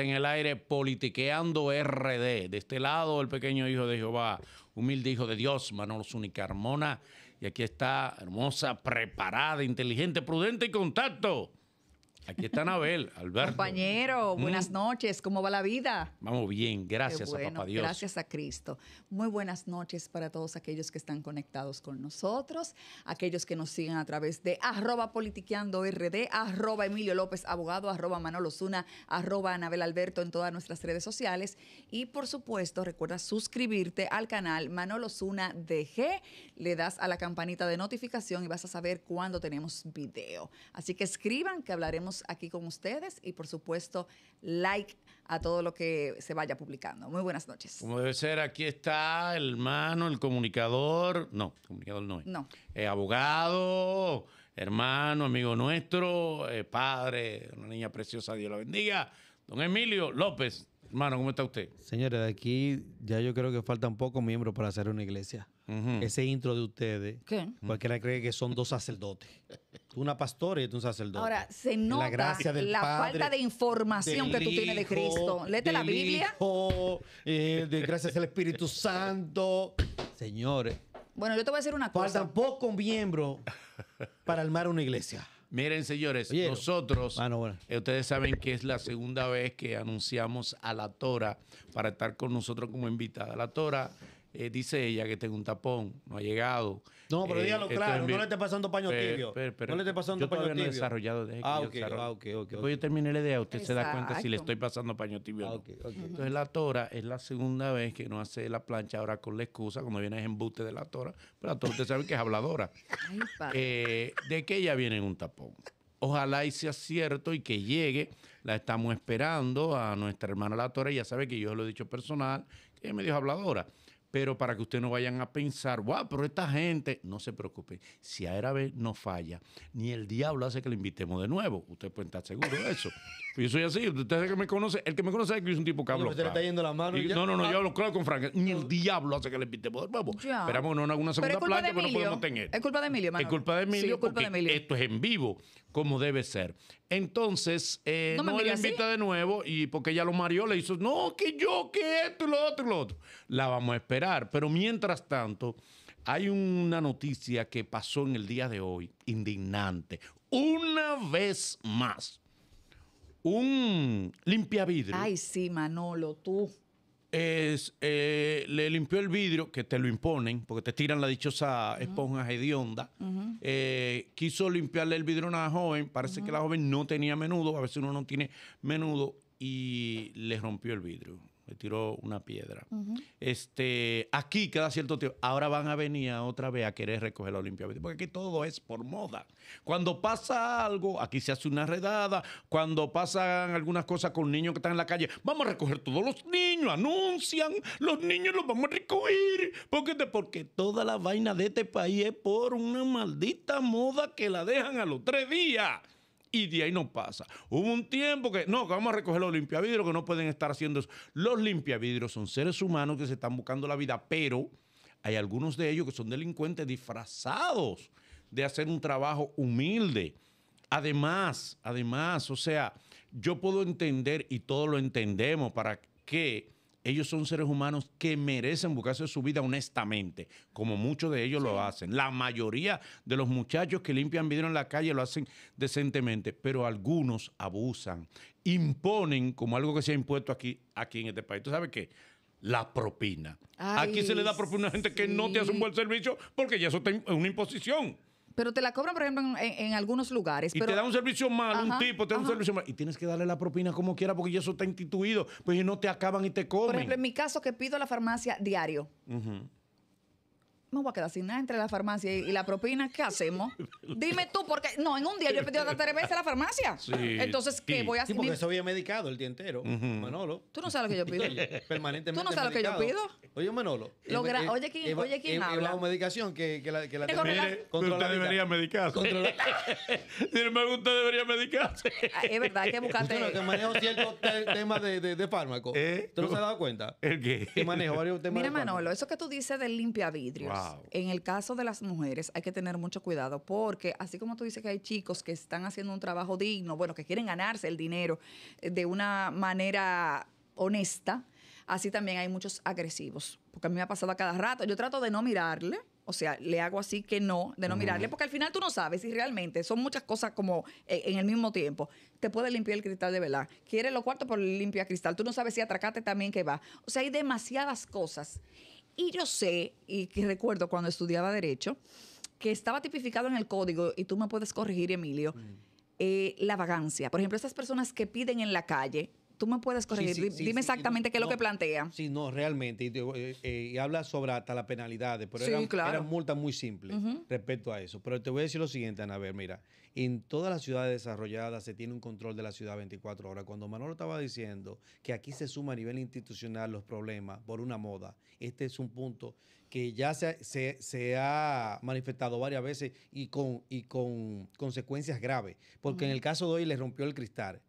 en el aire politiqueando RD. De este lado, el pequeño hijo de Jehová, humilde hijo de Dios, Manolo Zúñiga Y aquí está, hermosa, preparada, inteligente, prudente y contacto. Aquí está Anabel, Alberto. Compañero, mm. buenas noches, ¿cómo va la vida? Vamos bien, gracias a Papá Dios. Gracias a Cristo. Muy buenas noches para todos aquellos que están conectados con nosotros, aquellos que nos siguen a través de arroba politiqueando rd, arroba Emilio López Abogado, arroba Manolo arroba Anabel Alberto en todas nuestras redes sociales. Y por supuesto, recuerda suscribirte al canal Manolo Zuna DG, le das a la campanita de notificación y vas a saber cuándo tenemos video. Así que escriban que hablaremos aquí con ustedes y por supuesto like a todo lo que se vaya publicando. Muy buenas noches. Como debe ser, aquí está el hermano, el comunicador, no, comunicador no es. No. Eh, abogado, hermano, amigo nuestro, eh, padre, una niña preciosa, Dios la bendiga. Don Emilio López, hermano, ¿cómo está usted? Señores, de aquí ya yo creo que faltan pocos miembros para hacer una iglesia. Ese intro de ustedes, ¿Qué? cualquiera cree que son dos sacerdotes. una pastora y tú un sacerdote. Ahora, se nota la, gracia del la falta de información que tú tienes de Cristo. Léete la Biblia. Eh, de gracias al Espíritu Santo. Señores. Eh. Bueno, yo te voy a decir una cosa. Faltan pocos miembros para armar una iglesia. Miren, señores, nosotros, ah, eh, ustedes saben que es la segunda vez que anunciamos a la Tora para estar con nosotros como invitada. La Tora eh, dice ella que tengo un tapón, no ha llegado. No, pero eh, dígalo claro, no le esté pasando paño tibio. no le esté pasando paño todavía tibio. no he desarrollado, desde que ah, ah Después yo termine la idea, usted se da cuenta si le estoy pasando paño tibio Entonces la tora es la segunda vez que no hace la plancha, ahora con la excusa, cuando viene el embuste de la tora, pero la tora usted sabe que es habladora. Eh, de que ella viene en un tapón. Ojalá y sea cierto y que llegue. La estamos esperando a nuestra hermana la tora. Ya sabe que yo lo he dicho personal, que ella es medio habladora. Pero para que ustedes no vayan a pensar, wow, pero esta gente, no se preocupen, si a no falla, ni el diablo hace que le invitemos de nuevo. Usted puede estar seguro de eso. yo soy así, usted que me conoce, el que me conoce es que yo un tipo que hablo. Usted está yendo la mano. no, no, no, yo hablo ah. claro con Frank. Ni el diablo hace que le invitemos de nuevo. Esperamos no una segunda plata pero no podemos tener. Es culpa de Emilio, Es culpa de Emilio, porque culpa de Emilio. esto es en vivo, como debe ser. Entonces, eh, no, invita de nuevo y porque ella lo mareó, le hizo, no, que yo, que esto lo otro y lo otro. La vamos a esperar. Pero mientras tanto, hay una noticia que pasó en el día de hoy, indignante. Una vez más, un limpia vidrio. Ay, sí, Manolo, tú es, eh, le limpió el vidrio, que te lo imponen, porque te tiran la dichosa esponja de hedionda. Eh, quiso limpiarle el vidrio a una joven, parece que la joven no tenía menudo, a veces uno no tiene menudo, y le rompió el vidrio. ...me tiró una piedra. este, aquí, queda cierto tiempo, ahora van a venir otra vez a querer recoger la Olimpiada, porque aquí todo es por moda. Cuando pasa algo, aquí se hace una redada, cuando pasan algunas cosas con niños que están en la calle, vamos a recoger todos los niños, anuncian, los niños los vamos a recoger, porque, porque toda la vaina de este país es por una maldita moda que la dejan a los tres días y de ahí no pasa. Hubo un tiempo que, no, vamos a recoger los limpiavidros, que no pueden estar haciendo eso. Los limpiavidros son seres humanos que se están buscando la vida, pero hay algunos de ellos que son delincuentes disfrazados de hacer un trabajo humilde. Además, además, o sea, yo puedo entender y todos lo entendemos para que ellos son seres humanos que merecen buscarse su vida honestamente, como muchos de ellos lo hacen. La mayoría de los muchachos que limpian vidrio en la calle lo hacen decentemente, pero algunos abusan, imponen, como algo que se ha impuesto aquí, aquí en este país. ¿Tú sabes qué? La propina. aquí se le da propina a gente que no te hace un buen servicio porque ya eso es una imposición. Pero te la cobran, por ejemplo, en, algunos lugares. Y pero... te da un servicio mal, un tipo te da un servicio mal. Y tienes que darle la propina como quiera porque ya eso está instituido. Pues no te acaban y te cobran. Por ejemplo, en mi caso que pido a la farmacia diario me voy a quedar sin nada entre la farmacia y, la propina, ¿qué hacemos? Dime tú, porque no, en un día yo he pedido tres veces a la farmacia. Sí, Entonces, ¿qué voy a hacer? Sí, porque eso había medicado el día entero, Manolo. Tú no sabes lo que yo pido. permanentemente. Tú no sabes lo que yo pido. Oye, Manolo. Eh, oye, ¿quién, nada. oye, ¿quién habla? medicación que, que la, que la mire, Usted debería medicarse. Dime embargo, usted debería medicarse. Ah, es verdad, hay que buscarte. Usted que manejo ciertos temas de, de, de, fármaco. ¿Eh? ¿Tú no se has dado cuenta? ¿El qué? Que manejo varios temas Mira, Manolo, eso que tú dices del limpia en el caso de las mujeres hay que tener mucho cuidado porque así como tú dices que hay chicos que están haciendo un trabajo digno, bueno, que quieren ganarse el dinero eh, de una manera honesta, así también hay muchos agresivos, porque a mí me ha pasado a cada rato, yo trato de no mirarle. O sea, le hago así que no, de no mirarle, porque al final tú no sabes si realmente son muchas cosas como eh, en el mismo tiempo. Te puede limpiar el cristal de velar. Quiere los cuartos por limpia cristal. Tú no sabes si atracate también que va. O sea, hay demasiadas cosas y yo sé, y que recuerdo cuando estudiaba Derecho, que estaba tipificado en el código, y tú me puedes corregir, Emilio, mm. eh, la vagancia. Por ejemplo, esas personas que piden en la calle, tú me puedes corregir. Dime exactamente qué es lo que plantea. Sí, no, realmente. Eh, eh, y, habla sobre hasta las penalidades, pero eran, multas muy simples respecto a eso. Pero te voy a decir lo siguiente, Ana, ver, mira, en todas las ciudades desarrolladas se tiene un control de la ciudad 24 horas. Cuando Manolo estaba diciendo que aquí se suma a nivel institucional los problemas por una moda, este es un punto que ya se, se, ha manifestado varias veces y con, y con consecuencias graves. Porque en el caso de hoy le rompió el cristal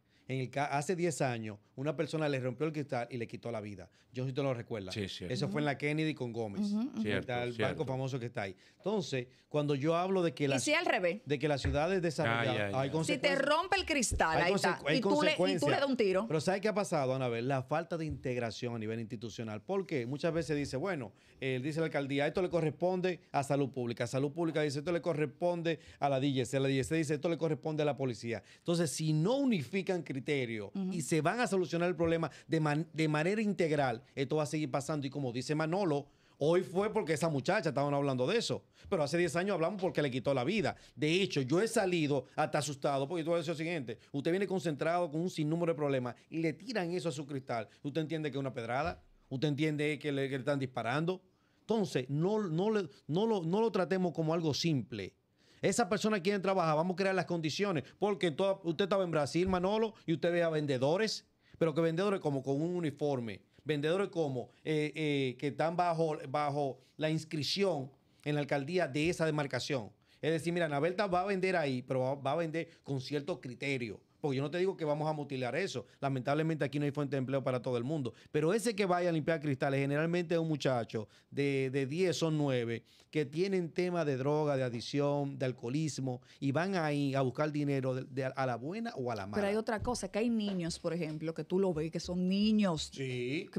hace 10 años, una persona le rompió el cristal y le quitó la vida. Yo si te lo recuerdo. Sí, Eso fue en la Kennedy con Gómez. el barco banco famoso que está ahí. Entonces, cuando yo hablo de que la si al revés? De que la ciudad es desarrollada. Si te rompe el cristal, ahí está. Y tú, le, das un tiro. Pero ¿sabes qué ha pasado, Ana? ver, La falta de integración a nivel institucional. Porque muchas veces dice, bueno, dice la alcaldía, esto le corresponde a salud pública. Salud pública dice, esto le corresponde a la DGC. La DGC dice, esto le corresponde a la policía. Entonces, si no unifican criterio y se van a solucionar el problema de, manera integral, esto va a seguir pasando. Y como dice Manolo, Hoy fue porque esa muchacha, estaban hablando de eso. Pero hace 10 años hablamos porque le quitó la vida. De hecho, yo he salido hasta asustado porque tú voy a decir lo siguiente. Usted viene concentrado con un sinnúmero de problemas y le tiran eso a su cristal. ¿Usted entiende que es una pedrada? ¿Usted entiende que le están disparando? Entonces, no, no, lo, tratemos como algo simple. Esa persona quiere trabajar, vamos a crear las condiciones, porque usted estaba en Brasil, Manolo, y usted ve a vendedores, pero que vendedores como con un uniforme, vendedores como eh, eh, que están bajo, bajo la inscripción en la alcaldía de esa demarcación. Es decir, mira, Navelta va a vender ahí, pero va, a vender con cierto criterio. Porque yo no te digo que vamos a mutilar eso. Lamentablemente aquí no hay fuente de empleo para todo el mundo. Pero ese que vaya a limpiar cristales, generalmente es un muchacho de, de 10 o 9 que tienen temas de droga, de adicción, de alcoholismo y van ahí a buscar dinero a la buena o a la mala. Pero hay otra cosa, que hay niños, por ejemplo, que tú lo ves, que son niños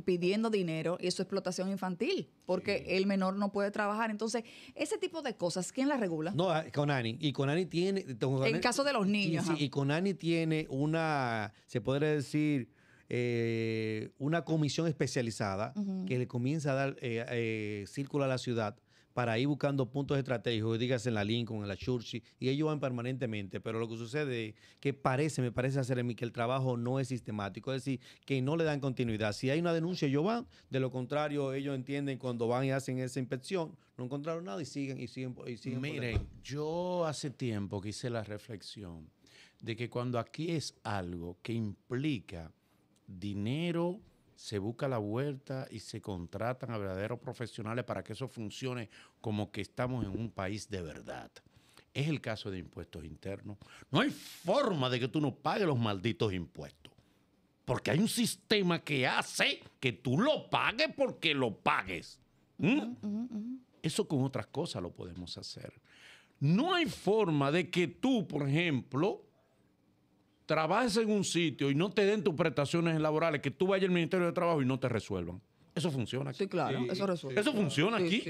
pidiendo dinero y eso es explotación infantil porque el menor no puede trabajar. Entonces, ese tipo de cosas, ¿quién las regula? No, ah, Conani. Y Conani tiene... en caso de los niños. Y, y Conani tiene una, se podría decir, eh, una comisión especializada que le comienza a dar eh, eh, círculo a la ciudad para ir buscando puntos estratégicos, dígase en la Lincoln, en la Churchill, y ellos van permanentemente, pero lo que sucede es que parece, me parece hacer en mí que el trabajo no es sistemático, es decir, que no le dan continuidad. Si hay una denuncia, ellos van, de lo contrario, ellos entienden cuando van y hacen esa inspección, no encontraron nada y siguen y siguen y siguen. Miren, yo hace tiempo que hice la reflexión de que cuando aquí es algo que implica dinero, se busca la vuelta y se contratan a verdaderos profesionales para que eso funcione como que estamos en un país de verdad. Es el caso de impuestos internos. No hay forma de que tú no pagues los malditos impuestos. Porque hay un sistema que hace que tú lo pagues porque lo pagues. ¿Mm? Mm, mm, eso con otras cosas lo podemos hacer. No hay forma de que tú, por ejemplo, trabajes en un sitio y no te den tus prestaciones laborales, que tú vayas al Ministerio de Trabajo y no te resuelvan. Eso funciona aquí. Sí, claro, eso resuelve. Eso funciona aquí.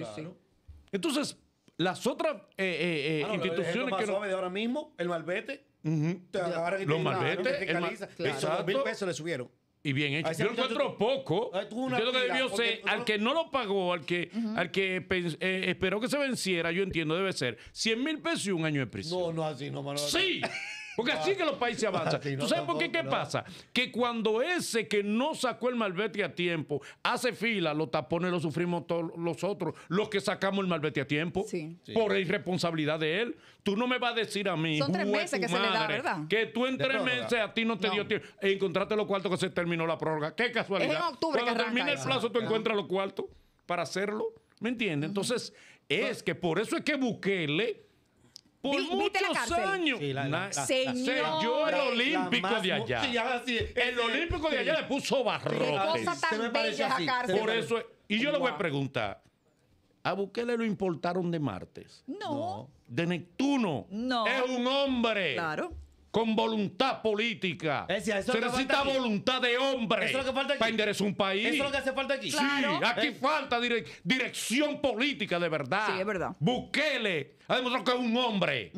Entonces, las otras eh, eh, eh instituciones que. de ahora mismo, el malvete. Los Malvete. mil pesos le subieron. Y bien hecho. Yo encuentro poco. Yo que debió ser, al que no lo pagó, al que, al que eh, esperó que se venciera, yo entiendo, debe ser 100 mil pesos y un año de prisión. No, no así, no, Manuel. Sí. Porque así que los países avanzan. ¿Tú sabes por qué qué pasa? Que cuando ese que no sacó el malvete a tiempo hace fila, los tapones lo sufrimos todos los otros, los que sacamos el malvete a tiempo, por irresponsabilidad de él. Tú no me vas a decir a mí, Son tres meses que se le da, ¿verdad? que tú en tres meses a ti no te dio tiempo. E encontraste los cuartos que se terminó la prórroga. Qué casualidad. Es en octubre Cuando termina el plazo, tú encuentras los cuartos para hacerlo. ¿Me entiendes? Entonces, es pues que por eso es que Bukele por muchos años. Sí, el olímpico de allá. el olímpico de allá le puso barrotes. Por eso, y yo le voy a preguntar, a Bukele lo importaron de Martes. No. De Neptuno. No. Es un hombre. Claro con voluntad política. Eh, se necesita voluntad de hombre eso es lo que falta para enderezar un país. Eso es lo que hace falta aquí. Sí, aquí eh. falta dirección política de verdad. Sí, es verdad. Busquele ha demostrado que es un hombre.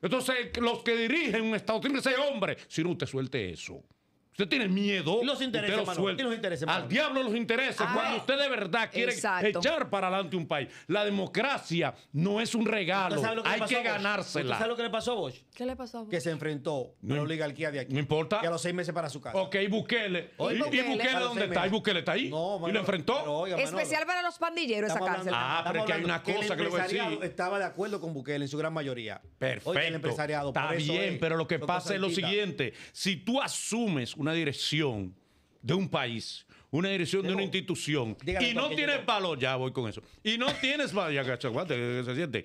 Entonces, los que dirigen un Estado tienen que ser hombres. Si no, usted suelte eso. Usted tiene miedo. Los intereses, los intereses Al diablo los intereses. Ah, cuando usted de verdad eh, quiere echar para adelante un país. La democracia no es un regalo. Hay que ganársela. ¿Usted sabe lo que le pasó a Bosch? ¿Qué le pasó a Bukele? Que se enfrentó a la oligarquía de aquí. No importa. Y a los seis meses para su casa. Ok, Bukele. ¿Y, Bukele, dónde está? ¿Y Bukele está ahí? ¿Y lo enfrentó? Especial para los pandilleros esa cárcel. ah, pero es que hay una cosa que le voy a decir. Estaba de acuerdo con Bukele en su gran mayoría. Perfecto. el empresariado. Está bien, pero lo que pasa es lo siguiente. Si tú asumes una dirección de un país una dirección de una institución y no tienes palo, ya voy con eso, y no tienes palo, ya que se siente.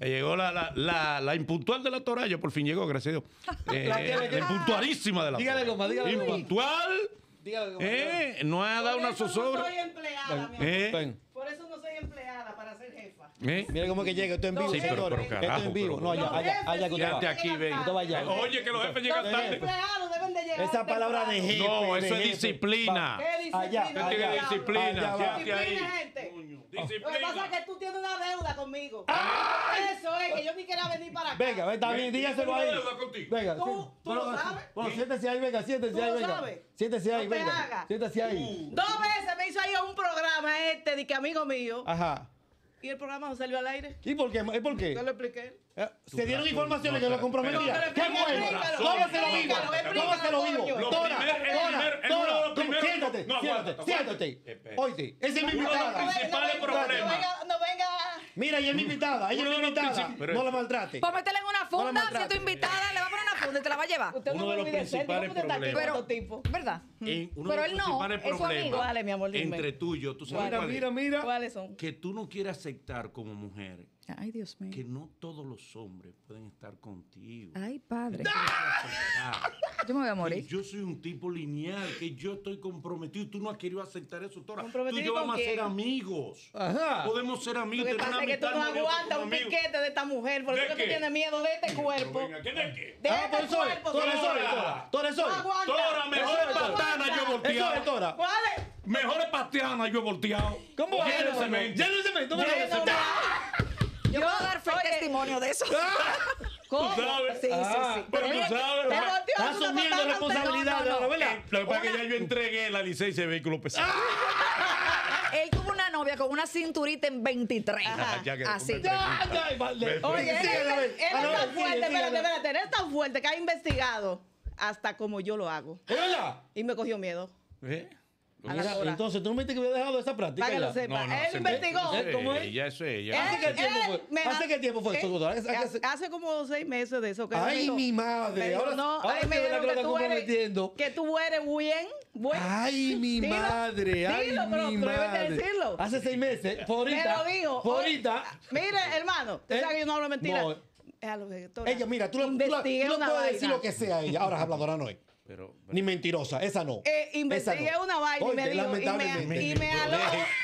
Eh, llegó la, la, la, la, impuntual de la Toraya, por fin llegó, gracias a Dios. la, eh, impuntualísima de la Dígale, dígale. Impuntual. Eh, dígale, no ha dado una zozobra. No soy empleada, Por eso no soy empleada. ¿Eh? Mira cómo que llega, esto en vivo. esto es en vivo. no, allá, allá, allá aquí, Oye, que los jefes llegan tarde. Esa palabra de jefe. No, eso es disciplina. ¿Qué este disciplina? Allá, disciplina. disciplina, gente. Disciplina. Lo que pasa es que tú tienes una deuda conmigo. Eso es que yo ni quería venir para acá. Venga, venga, dígaselo ahí. Venga, tú, lo sabes. Bueno, siéntese ahí, venga, siéntese ahí, venga. Siéntese ahí, venga. Siéntese ahí. Dos veces me hizo ahí un programa este de que amigo mío. Ajá el programa no salió al aire? ¿Y por qué? ¿Y por qué? Te lo expliqué. Eh, se dieron razón, informaciones no, que lo comprometían. ¡Qué bueno! ¿Cómo se lo vivo? ¿Cómo se lo vivo? Tora, Tora, Tora, siéntate, siéntate, siéntate. sí, ese es mi invitada. No venga. Mira, ella es mi invitada, ella es mi invitada. No la maltrate. Pues meterle en una funda, si tu invitada le va a poner ¿Dónde te la va a llevar? Usted uno no de los principales problemas. Pero, ¿verdad? Eh, uno pero de los él principales no, amigo. Vale, mi amor, entre tú y yo, ¿tú sabes cuál mira, mira, mira, ¿Cuáles son? Que tú no quieres aceptar como mujer Ay, Dios mío. Que no todos los hombres pueden estar contigo. Ay, padre. Yo me voy a morir. Que yo soy un tipo lineal, que yo estoy comprometido. Tú no has querido aceptar eso, Tora. Tú y yo vamos a ser amigos. Ajá. Podemos ser amigos. Lo que pasa que tú no aguantas un piquete de esta mujer. Por eso tú tienes miedo de este cuerpo. ¿qué de qué? De este ah, pues cuerpo. Tora, Tora, Tora, soy. Tora, mejor patana yo volteado. Tora. ¿Cuál es? Mejores yo he volteado. ¿Cómo? Lléneseme. Lléneseme. Lléneseme. Yo, voy a dar fe testimonio de eso. ¿Cómo? ¿Tú sabes? Sí, sí, ah, sí. Pero, tú sabes. asumiendo responsabilidades no, no, no. Eh, que que ya yo entregué la licencia de vehículo pesado. Él tuvo una novia con una cinturita en 23. Así. Oye, él es tan fuerte, espérate, espérate. Él es tan fuerte que ha investigado hasta como yo lo hago. Hola. Y me cogió miedo. ¿Eh? Mira, entonces tú no me que había dejado esa práctica. Para que lo sepa. No, no, él se investigó. ¿Eh? ¿Cómo es? Ella es ella. ¿Hace, qué tiempo fue? ¿Hace qué tiempo fue eso, eh, hace, hace como seis meses de eso. Que ay, mi madre. Dijo, ahora no, ahora ay, me que, que, tú eres, que tú eres bien. Bueno, ay, mi dilo, madre. Dilo, ay, dilo, pero mi madre. decirlo. Hace seis meses. Por ahorita. Me lo dijo. Por ahorita. Mire, hermano. Tú eh, sabes que yo no hablo mentira. Eh. Ella, mira, tú, lo, puedes decir lo que sea ella. Ahora, habladora no es ni mentirosa, esa no. Eh, investigué una vaina y me dijo, y me, aló.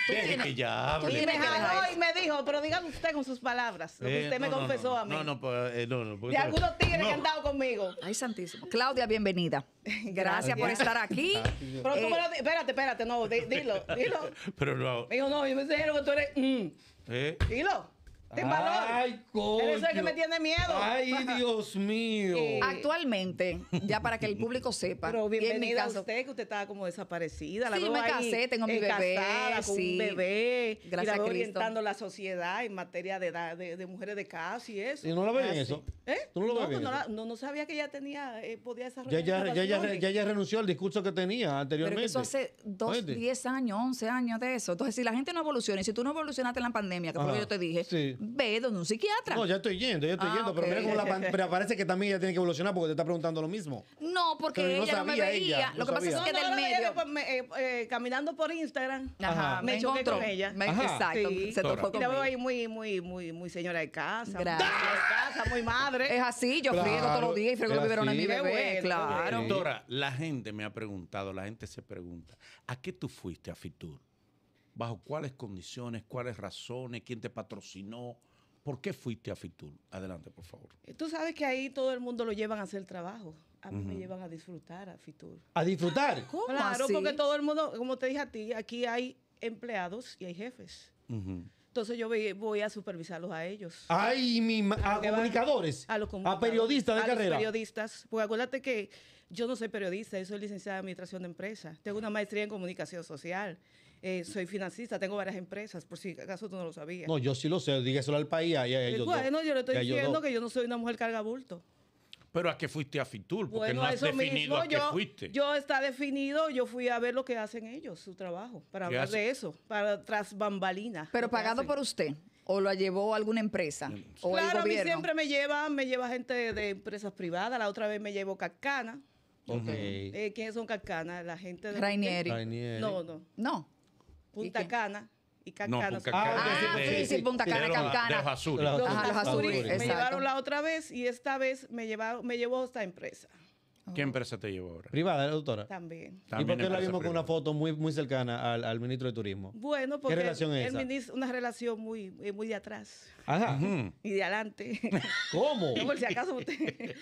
Y me y me dijo, pero dígame usted con sus palabras, lo que eh, usted me confesó a mí. No, no, pues, eh, no, no. De algunos tigres que han dado conmigo. Ay, santísimo. Claudia, bienvenida. Gracias por estar aquí. pero tú me lo espérate, espérate, no, dilo, dilo. Pero no. Me dijo, no, yo me dijeron que tú eres. Mm". ¿Eh? Dilo. Ay, coño. que me tiene miedo. Ay, Dios mío. Actualmente, ya para que el público sepa. Pero bienvenida a usted, que usted estaba como desaparecida. La sí, me casé, tengo mi eh, bebé. Casada, con un bebé. Gracias y la orientando la sociedad en materia de, edad, de, mujeres de casa y eso. ¿Y no la ven ah, eso? ¿Eh? ¿Tú no, lo no, la, no, sabía que ya tenía, eh, podía desarrollar ya ya, ya, ya, renunció al discurso que tenía anteriormente. Pero eso hace 10 años, 11 años de eso. Entonces, si la gente no evoluciona, y si tú no evolucionaste en la pandemia, que es lo que yo te dije, sí ve donde un psiquiatra. No, ya estoy yendo, ya estoy ah, yendo, pero mira cómo la pero parece que también ella tiene que evolucionar porque te está preguntando lo mismo. No, porque ella no, me veía. lo que pasa es que del medio eh, eh, caminando por Instagram, Ajá, me, me choqué con ella. Ajá. Exacto, se topó ella. Y la veo ahí muy muy muy muy señora de casa, de casa, muy madre. Es así, yo friego todos los días y friego los biberones de mi bebé, claro. Doctora, la gente me ha preguntado, la gente se pregunta, ¿a qué tú fuiste a Fitur? bajo cuáles condiciones, cuáles razones, quién te patrocinó, por qué fuiste a Fitur. Adelante, por favor. Tú sabes que ahí todo el mundo lo llevan a hacer trabajo. A mí me llevan a disfrutar a Fitur. ¿A disfrutar? Ah, claro, porque todo el mundo, como te dije a ti, aquí hay empleados y hay jefes. Entonces yo voy a supervisarlos a ellos. Ay, a comunicadores. A periodistas de carrera. Los periodistas. Porque acuérdate que yo no soy periodista, yo soy licenciada en administración de empresas. Tengo una maestría en comunicación social eh, soy financista, tengo varias empresas, por si acaso tú no lo sabías. No, yo sí lo sé, dígaselo al país. Ahí, bueno, yo le estoy diciendo que yo no soy una mujer cargabulto. Pero ¿a qué fuiste a Fitur? Porque bueno, no has eso definido mismo, a qué yo, fuiste. Yo está definido, yo fui a ver lo que hacen ellos, su trabajo, para hablar de eso, para tras bambalinas. Pero pagado por usted. ¿O lo llevó alguna empresa? claro, a mí siempre me me lleva gente de, empresas privadas. La otra vez me llevo Cascana. Eh, ¿Quiénes son Cascana? La gente de... Rainieri. Rainieri. No, no. No. Punta Cana y Cancana. Ah, sí, sí, Punta Cana, y Cancana. De los azules. Los, Me llevaron la otra vez y esta vez me, llevó me llevó esta empresa. ¿Qué empresa te llevó ahora? Privada, doctora. También. ¿Y por qué la vimos con una foto muy, muy cercana al, ministro de Turismo? Bueno, porque. relación es? una relación muy, eh, muy de atrás. Ajá. Y de adelante. ¿Cómo? por si acaso usted.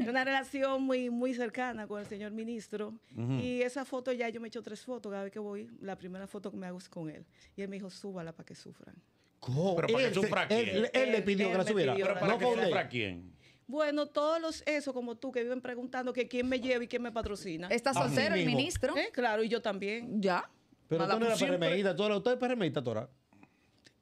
una relación muy, muy cercana con el señor ministro. Y esa foto ya yo me he hecho tres fotos cada vez que voy. La primera foto que me hago es con él. Y él me dijo, súbala para que sufran. ¿Cómo? Pero para que sufra quién. Él, le pidió que la subiera. Pero para no que sufra quién. Bueno, todos los esos como tú que viven preguntando que quién me lleva y quién me patrocina. Está soltero el ministro. Eh, claro, y yo también. Ya. Pero tú eres tú eres, Tora.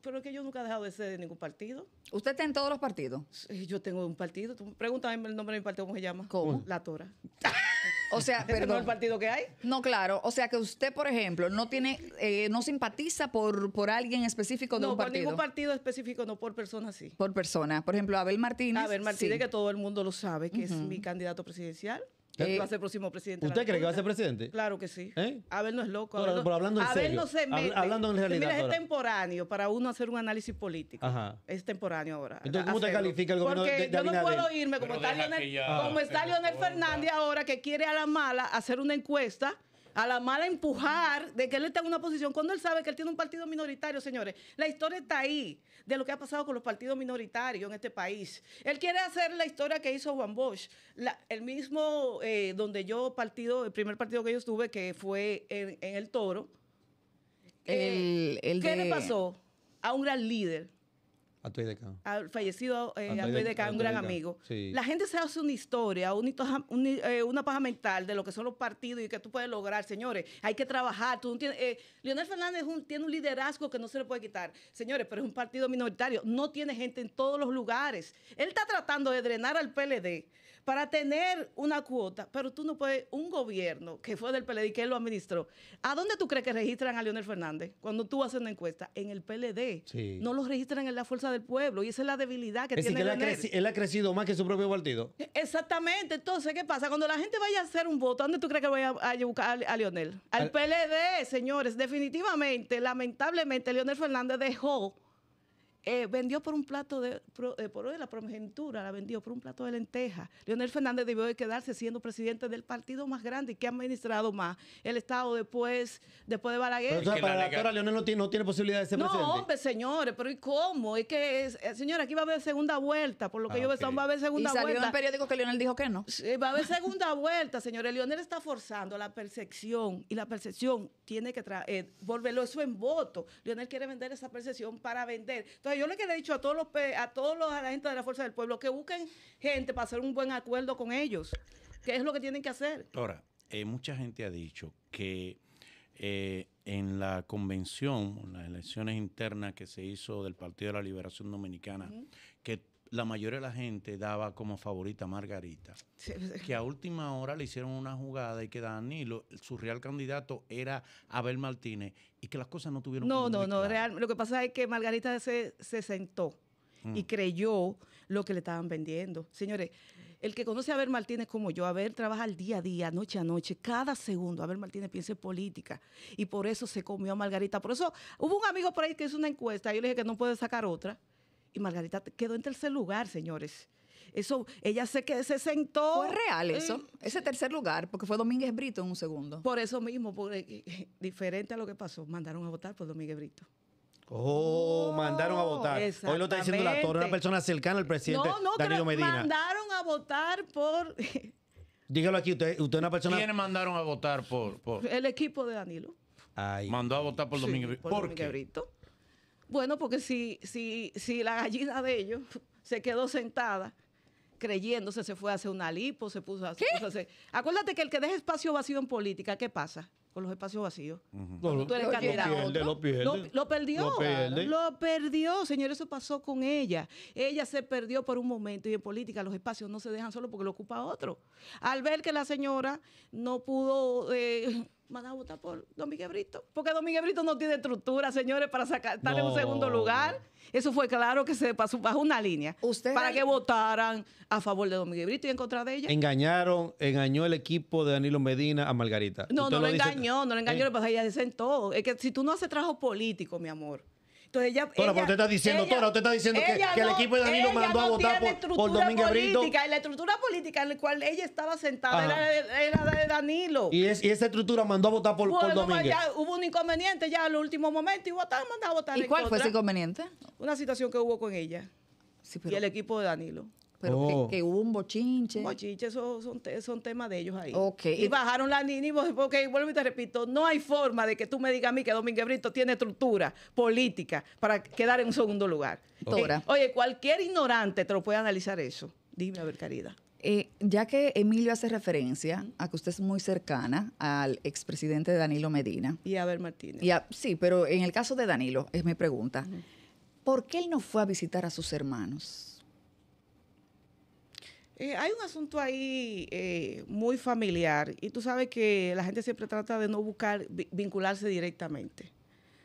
Pero es que yo nunca he dejado de ser de ningún partido. ¿Usted está en todos los partidos? yo tengo un partido. pregúntame el nombre de mi partido, ¿cómo se llama? ¿Cómo? La Tora. O sea, el partido que hay? No, claro. O sea, que usted, por ejemplo, no tiene, eh, no simpatiza por, por alguien específico de no, un partido. No, por ningún partido específico, no por persona, sí. Por persona. Por ejemplo, Abel Martínez. Abel Martínez, que todo el mundo lo sabe, que es mi candidato presidencial. Eh, ¿Usted a ser próximo presidente? cree que va a ser presidente? Claro que sí. ¿Eh? A ver, no es loco. hablando en no se Hablando en realidad. Mira, es temporáneo para uno hacer un análisis político. Ajá. Es temporáneo ahora. Entonces, ¿cómo te califica el gobierno Porque de, yo no puedo irme como está Leonel, como está Leonel Fernández ahora que quiere a la mala hacer una encuesta a la mala empujar de que él está en una posición cuando él sabe que él tiene un partido minoritario, señores. La historia está ahí de lo que ha pasado con los partidos minoritarios en este país. Él quiere hacer la historia que hizo Juan Bosch, el mismo eh, donde yo partido, el primer partido que yo estuve, que fue en, El Toro. Eh, ¿Qué le pasó a un gran líder? Alto de fallecido en eh, de, un gran amigo. La gente se hace una historia, eh, una paja mental de lo que son los partidos y que tú puedes lograr, señores. Hay que trabajar. Tú eh, Leonel Fernández tiene un liderazgo que no se le puede quitar. Señores, pero es un partido minoritario. No tiene gente en todos los lugares. Él está tratando de drenar al PLD para tener una cuota, pero tú no puedes, un gobierno que fue del PLD que él lo administró, ¿a dónde tú crees que registran a Leonel Fernández cuando tú haces una encuesta? En el PLD. No lo registran en la fuerza del pueblo y esa es la debilidad que tiene. Que él, Ha él ha crecido más que su propio partido. Exactamente, entonces, ¿qué pasa? Cuando la gente vaya a hacer un voto, ¿a dónde tú crees que vaya a buscar a Leonel? Al, Al PLD, señores, definitivamente, lamentablemente, Leonel Fernández dejó eh, vendió por un plato de, eh, por, hoy la progenitura, la vendió por un plato de lenteja. Leonel Fernández debió de quedarse siendo presidente del partido más grande y que ha administrado más el Estado después, después de Balaguer. Pero, para la, no tiene, no tiene posibilidad de ser presidente. No, hombre, señores, pero ¿y cómo? Es que, eh, señora, aquí va a haber segunda vuelta, por lo que ah, yo veo, va a haber segunda ¿Y salió vuelta. periódico que Leonel dijo que no. va a haber segunda vuelta, señores. Leonel está forzando la percepción y la percepción tiene que volverlo eso en voto. Leonel quiere vender esa percepción para vender. Entonces, yo le he dicho a todos los a todos los, a la gente de la Fuerza del Pueblo que busquen gente para hacer un buen acuerdo con ellos, que es lo que tienen que hacer. Ahora, eh, mucha gente ha dicho que eh, en la convención, en las elecciones internas que se hizo del Partido de la Liberación Dominicana, la mayoría de la gente daba como favorita a Margarita. Pues, que a última hora le hicieron una jugada y que Danilo, su real candidato era Abel Martínez y que las cosas no tuvieron No, no, no, Lo que pasa es que Margarita se, sentó y mm. creyó lo que le estaban vendiendo. Señores, el que conoce a Abel Martínez como yo, Abel trabaja el día a día, noche a noche, cada segundo. Abel Martínez piensa en política y por eso se comió a Margarita. Por eso hubo un amigo por ahí que hizo una encuesta, yo le dije que no puede sacar otra y Margarita quedó en tercer lugar, señores. Eso, ella sé que se sentó. Es real eso, ese tercer lugar, porque fue Domínguez Brito en un segundo. Por eso mismo, eh, eh, diferente a lo que pasó, mandaron a votar por Domínguez Brito. Oh, mandaron a votar. Hoy lo está diciendo la torre, una persona cercana al presidente no, no, Danilo Medina. Mandaron a votar por. Dígalo aquí, usted, es una persona. ¿Quiénes mandaron a votar por, El equipo de Danilo. Mandó a votar por Domínguez Brito. ¿Por, qué? Brito. Bueno, porque si, si, si la gallina de ellos se quedó sentada, creyéndose, se fue a hacer una lipo, se puso a, a hacer... Acuérdate que el que deja espacio vacío en política, ¿qué pasa? con los espacios vacíos. No lo lo, pierde. Lo, perdió. Lo, perdió, Señores, Eso pasó con ella. Ella se perdió por un momento y en política los espacios no se dejan solo porque lo ocupa otro. Al ver que la señora no pudo. Eh, mandar a votar por Domingo Brito. Porque Domingo Brito no tiene estructura, señores, para sacar, estar en un segundo lugar. Eso fue claro que se pasó bajo una línea. Usted para que votaran a favor de Domingo Brito y en contra de ella. Engañaron, engañó el equipo de Danilo Medina a Margarita. No, no lo, engañó no le engañó, eh. lo ella dicen todo. Es que si tú no haces trabajo político, mi amor, entonces ella. bueno ella, usted está diciendo, diciendo que, que, el equipo de Danilo mandó a votar por, Domingo Brito. La estructura política en la cual ella estaba sentada era, de Danilo. Y, esa estructura mandó a votar por, Domingo hubo un inconveniente ya al último momento y votaron, mandaron a votar. ¿Y cuál fue ese inconveniente? Una situación que hubo con ella y el equipo de Danilo. Oh. que, hubo un bochinche. Bochinche, eso son, son temas de ellos ahí. Y eh, bajaron la niña porque vuelvo y te repito, no hay forma de que tú me digas a mí que Domínguez Brito tiene estructura política para quedar en un segundo lugar. Eh, oye, cualquier ignorante te lo puede analizar eso. Dime, a ver, carida. Eh, ya que Emilio hace referencia a que usted es muy cercana al expresidente Danilo Medina. Y a ver, Martínez. Y sí, pero en el caso de Danilo, es mi pregunta. ¿Por qué él no fue a visitar a sus hermanos? Eh, hay un asunto ahí eh, muy familiar y tú sabes que la gente siempre trata de no buscar vincularse directamente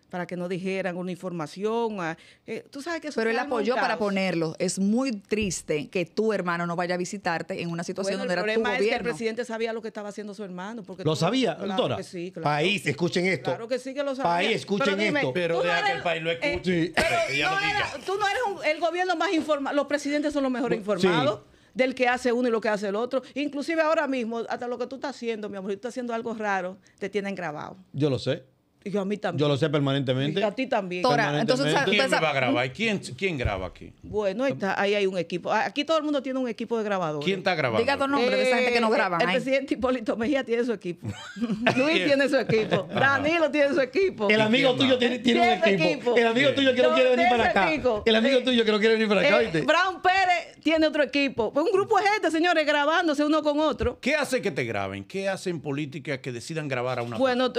para que no dijeran una información. Eh, tú sabes que eso Pero él apoyó para ponerlo. Es muy triste que tu hermano no vaya a visitarte en una situación donde era tu gobierno. El problema es que el presidente sabía lo que estaba haciendo su hermano. Porque ¿Lo sabía, doctora? País, escuchen esto. Claro que sí que lo sabía. País, escuchen esto. Pero deja que el país lo escuche. pero tú no eres el gobierno más informado. Los presidentes son los mejores informados del que hace uno y lo que hace el otro. Inclusive ahora mismo, hasta lo que tú estás haciendo, mi amor, si tú estás haciendo algo raro, te tienen grabado. Yo lo sé. Yo a mí también. Yo lo sé permanentemente. Y a ti también. entonces, ¿Quién me va a grabar? Mm. quién, quién graba aquí? Bueno, ahí está, ahí hay un equipo. Ah, aquí todo el mundo tiene un equipo de grabadores. ¿Quién está grabando? Diga tu nombre de esa gente que no eh, graba. El presidente Hipólito Mejía tiene su equipo. Luis tiene su equipo. Danilo tiene su equipo. El amigo tuyo tiene, tiene un equipo? El amigo eh, tuyo que no, quiere venir para acá. El eh, amigo tuyo que no quiere venir para acá. Brown Pérez tiene otro equipo. Pues un grupo de gente, señores, grabándose uno con otro. ¿Qué hace que te graben? ¿Qué hacen políticas que decidan grabar a una Bueno,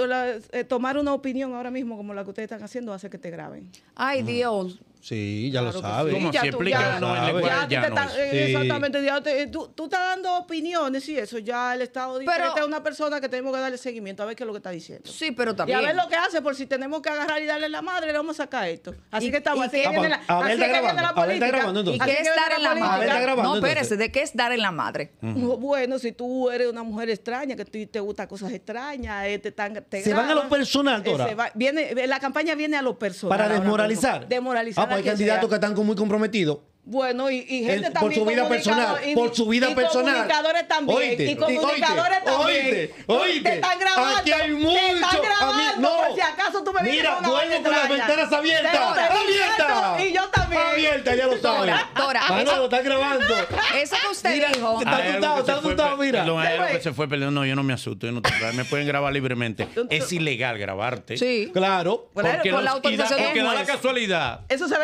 tomar uno opinión ahora mismo como la que ustedes están haciendo hace que te graben. Ay, Dios, Sí, ya lo sabes. Sí. no ya no eh, Exactamente. tú, tú, estás dando opiniones y eso. Ya el Estado dice que este es una persona que tenemos que darle seguimiento a ver qué es lo que está diciendo. Sí, pero también. Y a ver lo que hace, por si tenemos que agarrar y darle la madre, le vamos a sacar esto. Así que estamos. Así que viene la, está grabando, la política. qué es dar en la madre? No, espérese, ¿de qué es dar en la madre? Bueno, si tú eres una mujer extraña, que te gustan cosas extrañas, eh, te, están. Se van a los personal, eh, la campaña viene a los personales. Para desmoralizar. Desmoralizar ah, hay candidatos que están muy comprometidos bueno, y, y gente también. Por su vida personal. Y, por su vida y personal. Comunicadores también. y comunicadores también. Oíte, oíte. Te están grabando. Aquí hay mucho. Te están grabando. no. si acaso tú me Mira, con vuelvo con las ventanas abiertas. ¡Abiertas! Y yo también. Abierta, ya lo sabes. ahora Manolo, lo están grabando. Eso que usted mira, dijo. Está asustado, está asustado, mira. Lo que se fue perdiendo No, yo no me asusto. Yo no, me pueden grabar libremente. Es ilegal grabarte. Sí. Claro. Porque con la autorización de da la casualidad. Eso se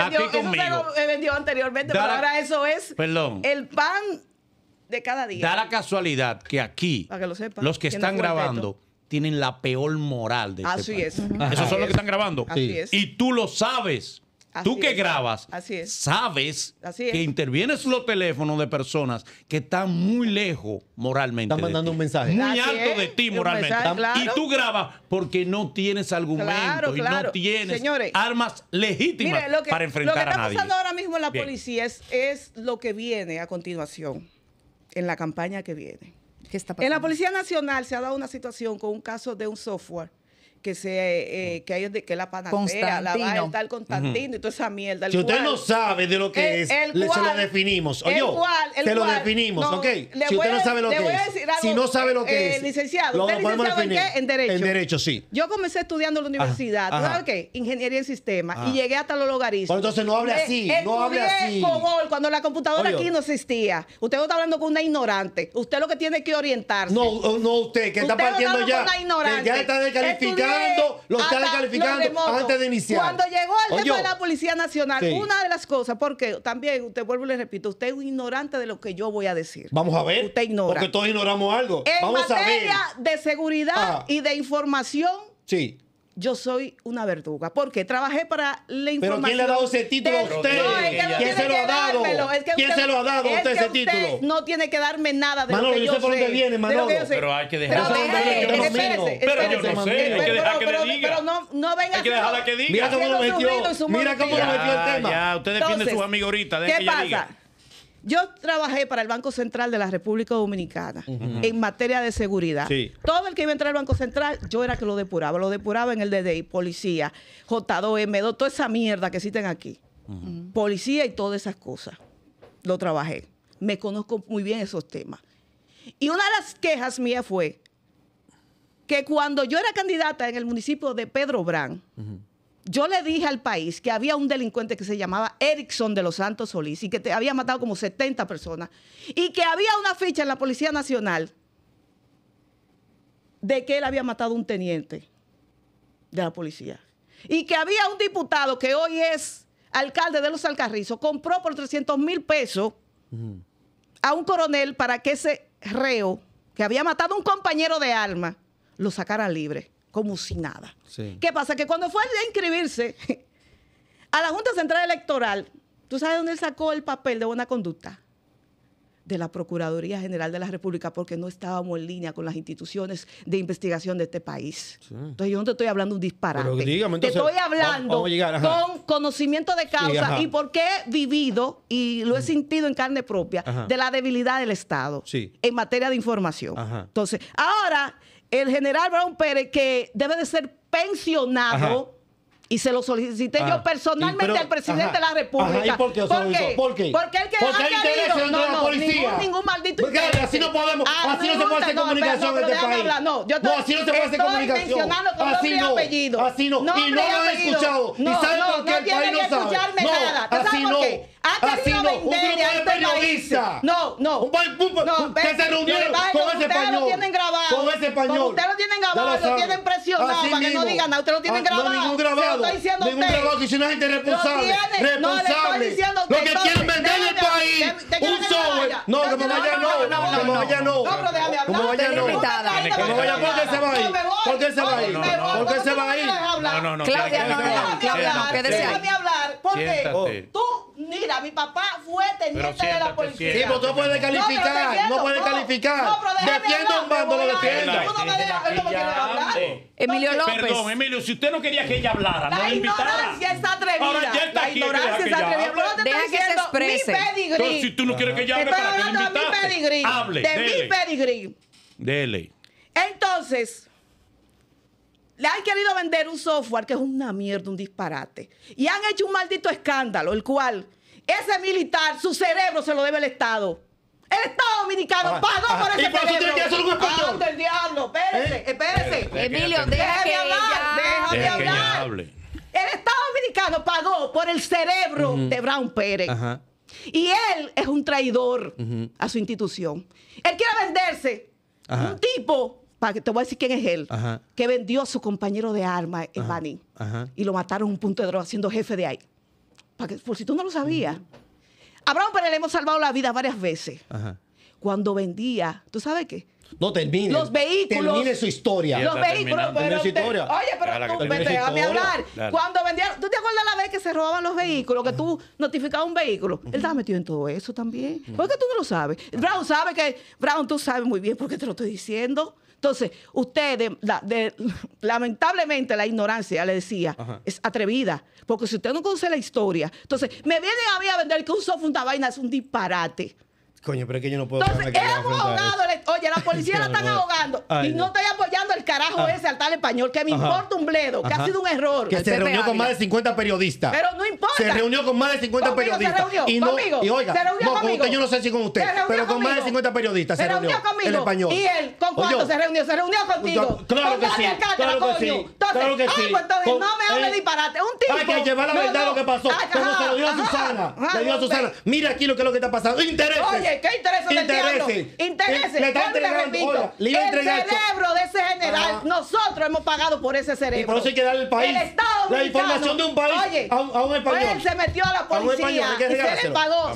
vendió anteriormente ahora eso es el pan de cada día. Da la casualidad que aquí, los que están grabando, tienen la peor moral de este Así este es. Esos son los que están grabando. Así es. Y tú lo sabes. Tú que grabas, sabes que intervienes los teléfonos de personas que están muy lejos moralmente. Están mandando un mensaje. Muy alto de ti moralmente. Y tú grabas porque no tienes argumentos y no tienes armas legítimas para enfrentar a nadie. Lo que está pasando ahora mismo en la policía es, lo que viene a continuación, en la campaña que viene. En la Policía Nacional se ha dado una situación con un caso de un software que se eh, mm. que hay que la panacea, la va a estar Constantino y toda esa mierda. si usted no sabe de lo que es, se lo definimos. te lo definimos, ¿ok? Si usted no sabe lo que es. si no sabe lo que eh, es. Licenciado, ¿usted no licenciado en qué? En derecho. En derecho, sí. Yo comencé estudiando en la universidad, ¿sabes qué? Ingeniería en sistema y llegué hasta los logaritmos. entonces no hable así, no hable así. favor, cuando la computadora aquí no existía. Usted no está hablando con una ignorante. Usted lo que tiene que orientarse. No, no usted, que está partiendo ya. ya está descalificado lo están calificando antes de iniciar. Cuando llegó el tema de la Policía Nacional, una de las cosas, porque también, usted vuelvo y le repito, usted es un ignorante de lo que yo voy a decir. Vamos a ver. Usted ignora. Porque todos ignoramos algo. En Vamos materia de seguridad ah. y de información. Sí yo soy una verduga. Porque trabajé para la información. Pero ¿quién le ha dado ese título a usted? ¿Quién se lo ha dado? ¿Quién se lo ha dado a usted, ese título? No tiene que darme nada de Manolo, lo que yo, sé por dónde viene, Manolo. Pero hay que dejar. Pero, yo no sé, que pero, diga. no, no venga. Hay que que diga. Mira cómo lo metió. Mira cómo lo metió el tema. Ya, usted defiende a sus amigos ahorita. ¿Qué pasa? Yo trabajé para el Banco Central de la República Dominicana en materia de seguridad. Todo el que iba a entrar al Banco Central, yo era que lo depuraba. Lo depuraba en el DDI, policía, j 2 m toda esa mierda que existen aquí. Policía y todas esas cosas. Lo trabajé. Me conozco muy bien esos temas. Y una de las quejas mías fue que cuando yo era candidata en el municipio de Pedro Brán, yo le dije al país que había un delincuente que se llamaba Erickson de los Santos Solís y que había matado como 70 personas y que había una ficha en la Policía Nacional de que él había matado un teniente de la policía y que había un diputado que hoy es alcalde de los Alcarrizos, compró por 300 mil pesos a un coronel para que ese reo que había matado a un compañero de alma lo sacara libre como si nada. ¿Qué pasa? Que cuando fue a inscribirse a la Junta Central Electoral, ¿tú sabes dónde sacó el papel de buena conducta? de la Procuraduría General de la República porque no estábamos en línea con las instituciones de investigación de este país. Entonces yo no te estoy hablando un disparate. te estoy hablando con conocimiento de causa y porque he vivido y lo he mm. sentido en carne propia de la debilidad del Estado en materia de información. Entonces, ahora el general Brown Pérez, que debe de ser pensionado. Y se lo solicité yo personalmente al presidente de la República. ¿Y por qué? ¿Por qué? ¿Por qué? Porque él que Porque hay interés la policía. Ningún, ningún maldito así no podemos, así no, se puede hacer comunicación en este país. no, yo estoy, no, así no se puede hacer comunicación. Con así no, apellido. así no. y no lo han escuchado. y saben por qué el país no sabe. No, así no ha ah, ah, no, un de No, no. Un, que se con ese español. Lo tienen grabado, con lo tienen grabado, lo, tienen presionado para que no digan nada. Ah, ustedes lo tienen grabado. No, ningún grabado. grabado. Que si gente responsable. Lo que quieren vender el país. un software. No, que me vaya no. Que vaya no. No, pero déjame hablar. vaya no. se va a ir? se va a ir? se va No, no, Claudia, Déjame hablar. Porque tú, mira, mi papá fue teniente de la policía. Sí, pues pero tú puedes calificar, no, puedes calificar. No, pero defienda un bando, lo Emilio López. Perdón, Emilio, si usted no quería que ella hablara, no la invitara. Está atrevida. Ahora está la ignorancia atrevida. Deja que si tú no quieres que ella hable, ¿para la invitaste? Hable, De mi pedigrí. Dele. Entonces le han querido vender un software que es una mierda, un disparate. Y han hecho un maldito escándalo, el cual ese militar, su cerebro se lo debe al Estado. El Estado Dominicano ah, pagó ah, por ese ¿Y por Eso tiene que hacer un ah, el diablo! Espérese, ¿Eh? espérese. Eh, eh, Emilio, deja de hablar, déjame hablar. El Estado Dominicano pagó por el cerebro de Brown Pérez. Y él es un traidor a su institución. Él quiere venderse un tipo te voy a decir quién es él, que vendió a su compañero de armas, el Bani. y lo mataron en un punto de droga siendo jefe de ahí. por si tú no lo sabías. A Abraham Pérez le hemos salvado la vida varias veces. Cuando vendía, ¿tú sabes qué? No termine. Los vehículos. Termine su historia. Los vehículos. su historia. oye, pero tú me déjame hablar. Cuando vendía, ¿Tú te acuerdas la vez que se robaban los vehículos? Que tú notificabas un vehículo. Él estaba metido en todo eso también. porque ¿Por qué tú no lo sabes? Brown sabe que. Brown, tú sabes muy bien por qué te lo estoy diciendo. Entonces, ustedes, lamentablemente la ignorancia, le decía, es atrevida. Porque si usted no conoce la historia, entonces me vienen a mí a vender que un software, una vaina, es un disparate. Coño, pero es que yo no puedo. Entonces, él abogado. oye, la policía la están ahogando. y no estoy apoyando el carajo ese al tal español, que me importa un bledo, que ha sido un error. Que se reunió con más de 50 periodistas. Pero no importa. Se reunió con más de 50 periodistas. Se reunió, y conmigo, y oiga, se reunió conmigo. yo no sé si con usted, pero con más de 50 periodistas se, reunió, conmigo. El español. ¿Y él con cuánto se reunió? Se reunió contigo. Claro que sí. Claro que sí. Claro que pues, Entonces, no me hable eh, disparate. Un tipo. Hay que llevar la verdad lo que pasó. Como se lo dio a Susana. Le dio a Susana. Mira aquí lo que lo que está pasando. Interés. ¿qué intereses del Intereses. Le le El cerebro de ese general, nosotros hemos pagado por ese cerebro. Y por eso hay que darle al país. La información de un país a, pues, Él se metió a la policía se pagó.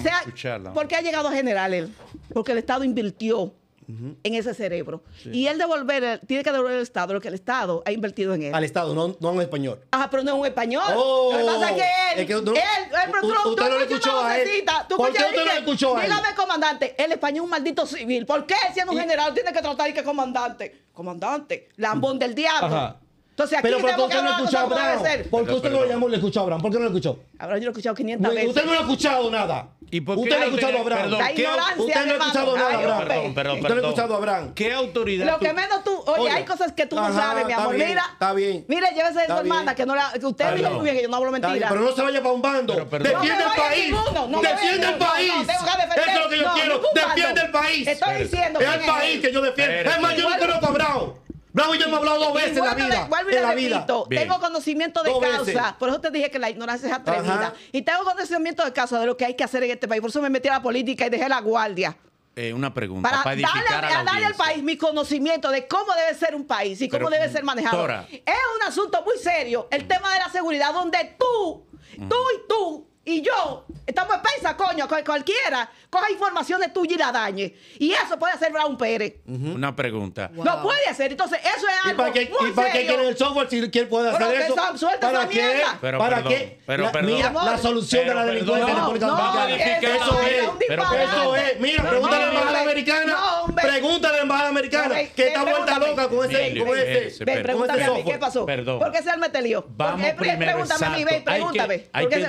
porque ha llegado a general Porque el Estado invirtió en ese cerebro. Y él devolver, eh, tiene que devolver al Estado lo que el Estado ha invertido en él. Al Estado, no, no a un español. Ajá, ah, pero no es un español. lo que oh, pasa es que él, él, él tú, usted no lo escuchó a él. ¿Tú ¿Por qué usted no lo escuchó a él? Dígame, comandante, el español es un maldito civil. ¿Por qué siendo un general tiene que tratar y que comandante? Comandante, lambón del diablo. Ajá. Entonces, aquí Pero ¿por qué usted no escuchó escuchado abraham ¿Por qué usted no lo llamó y le escuchó a ¿Por qué no lo escuchó? Abraham, yo lo he escuchado 500 veces. Usted no lo ha escuchado nada. ¿Y por qué usted no ha escuchado a Abraham. Usted no ha escuchado nada, Abraham. Perdón, perdón, Usted no ha escuchado a Abraham. ¿Qué autoridad? Lo que menos tú. Oye, hay cosas que tú no sabes, mi amor. Mira. Está bien. Mira, llévese de su hermana, que no la. Usted dijo muy bien que yo no hablo mentira. Pero no se vaya para un bando. Defiende el país. Defiende el país. Eso es lo que yo quiero. Defiende el país. Estoy diciendo. Es el país que yo defiendo. Es más, yo no te a Bravo yo me he hablado dos veces en la vida. ¡Vuelvo la tengo conocimiento de causa. Por eso te dije que la ignorancia es atrevida. Y tengo conocimiento de causa de lo que hay que hacer en este país. Por eso me metí a la política y dejé la guardia. Eh, una pregunta. Para, darle, al país mi conocimiento de cómo debe ser un país y cómo debe ser manejado. es un asunto muy serio. El tema de la seguridad, donde tú, mm. tú y tú y yo, estamos pensa coño, cualquiera coja información de tuya y la dañe. Y eso puede hacer Brown Pérez. Una pregunta. No puede hacer. Entonces, eso es algo. ¿Y para qué, ¿y para qué quiere el software si quién puede hacer eso? suelta ¿Para Mierda. ¿Para perdón, qué? la, mira, la solución de la delincuencia no, Eso es. Pero, eso es. Mira, pregúntale a la embajada americana. pregúntale a la embajada americana. que está vuelta loca con ese, con ese, a mí qué pasó. Perdón. ¿Por qué se me este lío? Eh, pregúntame a mí, pregúntame. Hay que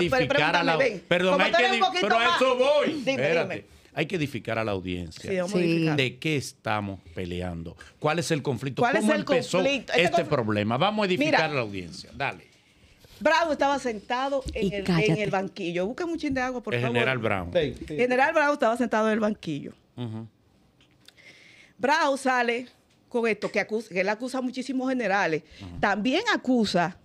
perdón, hay que, eso voy. Hay que edificar a la audiencia. ¿De qué estamos peleando? ¿Cuál es el conflicto? ¿Cómo empezó este, este problema? Vamos a edificar a la audiencia. Dale. Bravo estaba sentado en el, banquillo. Busca un por favor. General Bravo General Bravo estaba sentado en el banquillo. Bravo sale con esto, que, acusa, acusa a muchísimos generales. También acusa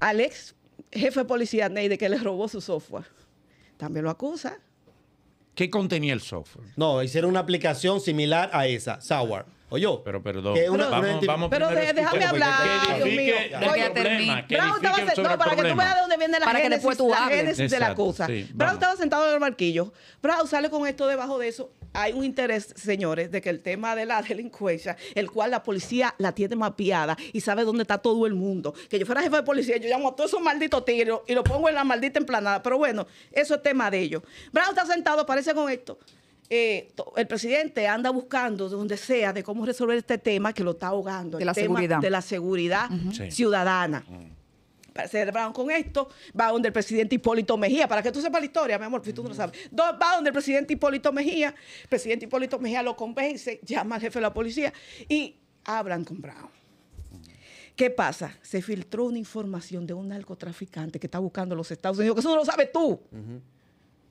a Alex jefe de policía, de que le robó su software. También lo acusa. ¿Qué contenía el software? No, hicieron una aplicación similar a esa, Sour. Oye, pero perdón, pero déjame hablar, Dios mío. estaba sentado para que tú veas de dónde viene la génesis, de la cosa. Sí, estaba sentado en el barquillo. Brown sale con esto debajo de eso. Hay un interés, señores, de que el tema de la delincuencia, el cual la policía la tiene mapeada y sabe dónde está todo el mundo. Que yo fuera jefe de policía, yo llamo a todos esos malditos tiros y lo pongo en la maldita emplanada. Pero bueno, eso es tema de ellos. Brown está sentado, parece con esto. Eh, el presidente anda buscando donde sea de cómo resolver este tema que lo está ahogando, de el la tema seguridad. de la seguridad ciudadana. Se -huh. Para con esto, va donde el presidente Hipólito Mejía, para que tú sepas la historia, mi amor, si tú no lo sabes. Va donde el presidente Hipólito Mejía, el presidente Hipólito Mejía lo convence, llama al jefe de la policía y hablan con Brown. ¿Qué pasa? Se filtró una información de un narcotraficante que está buscando los Estados Unidos, que eso no lo sabes tú.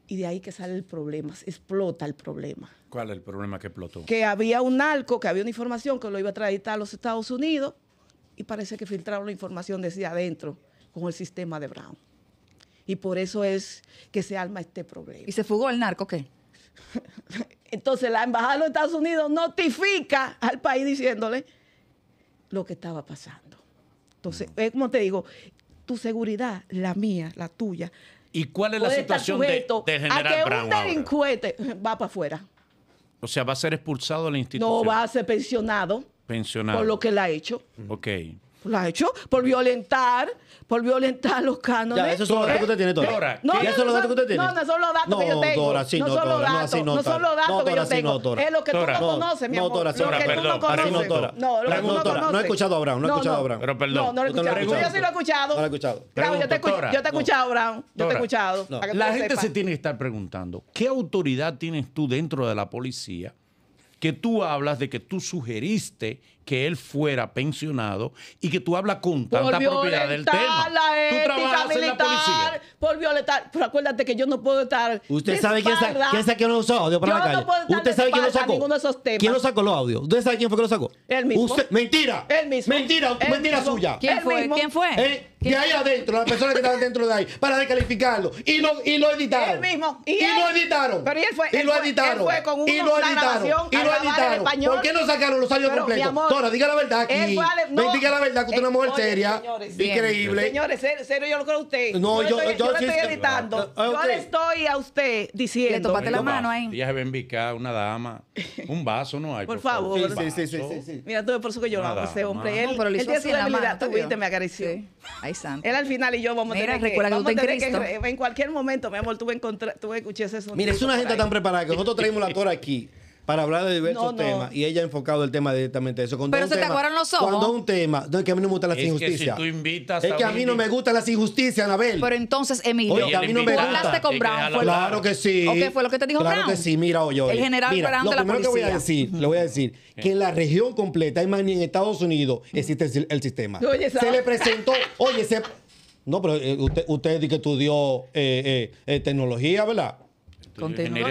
Y de ahí que sale el problema, se explota el problema. ¿Cuál es el problema que explotó? Que había un narco, que había una información que lo iba a traer a los Estados Unidos y parece que filtraron la información desde adentro con el sistema de Brown. Y por eso es que se arma este problema. ¿Y se fugó el narco qué? Entonces la embajada de los Estados Unidos notifica al país diciéndole lo que estaba pasando. Entonces, mm. es como te digo, tu seguridad, la mía, la tuya, ¿Y cuál es la situación de, del general a que un va para afuera. O sea, va a ser expulsado de la institución. No, va a ser pensionado. Pensionado. Por lo que le ha hecho. Ok. La ha hecho por violentar, por violentar los cánones. Ya, esos son datos que usted tiene, No, no, son los datos que usted tiene? No, no son los datos no, yo tengo. no, son los datos. No, son los datos que yo tengo. Es lo que tú no conoces, mi amor. No, no conoces. No, no No he escuchado a Brown, no Pero perdón. No, no lo he escuchado. Yo sí lo he escuchado. No lo he Yo te he escuchado, Brown. Yo te he escuchado. La gente se tiene que estar preguntando, ¿qué autoridad tienes tú dentro de la policía que tú hablas de que tú sugeriste que él fuera pensionado y que tú hablas con tanta propiedad del tema. La ética tú trabajas militar, en la policía. Por violentar, pero acuérdate que yo no puedo estar. Usted sabe quién, sa quién sacó los audios para la calle. Usted sabe quién lo sacó. de esos temas. ¿Quién lo sacó los audios? ¿Usted sabe quién fue que los sacó? Él mismo. mentira. Él mismo. Mentira, mentira suya. ¿Quién fue? ¿Quién fue? Eh, de ahí adentro, las personas que están dentro de ahí, para descalificarlo. Y lo, y lo editaron. Él mismo. Y, lo editaron. Pero él fue. Y lo editaron. fue con una y lo editaron. Y lo editaron. ¿Por qué no sacaron los audios completos? diga la verdad aquí. Eh, pues, diga la verdad que usted es una eh, mujer seria, increíble. Señores, serio, yo lo creo a usted. No, yo, yo, estoy, yo gritando. le estoy a usted diciendo. Le topate la mano ahí. Ella se ve una dama. Un vaso no hay. Por, favor. Sí, sí, sí, sí, Mira, tú por eso que yo lo hago ese hombre. Él, pero él tiene su debilidad. Tú viste, me acarició. Ahí está. Él al final y yo vamos a tener que... En cualquier momento, mi amor, tú escuché ese sonido. Mira, es una gente tan preparada que nosotros traemos la tora aquí para hablar de diversos temas y ella ha enfocado el tema directamente a eso. Pero se te acuerdan los ojos. Cuando un tema, es que a mí no me gustan las es injusticias. Que tú invitas es que a mí no me gustan las injusticias, Anabel. Pero entonces, Emilio, oye, a mí me gusta. con Brown? claro que sí. ¿O qué fue lo que te dijo Brown? Claro que sí, mira, oye. El general Brown de la policía. Lo primero que voy a decir, le voy a decir, que en la región completa, y más, ni en Estados Unidos existe el, sistema. Oye, se le presentó, oye, se... No, pero eh, usted, usted que estudió eh, eh, tecnología, ¿verdad? Continúa.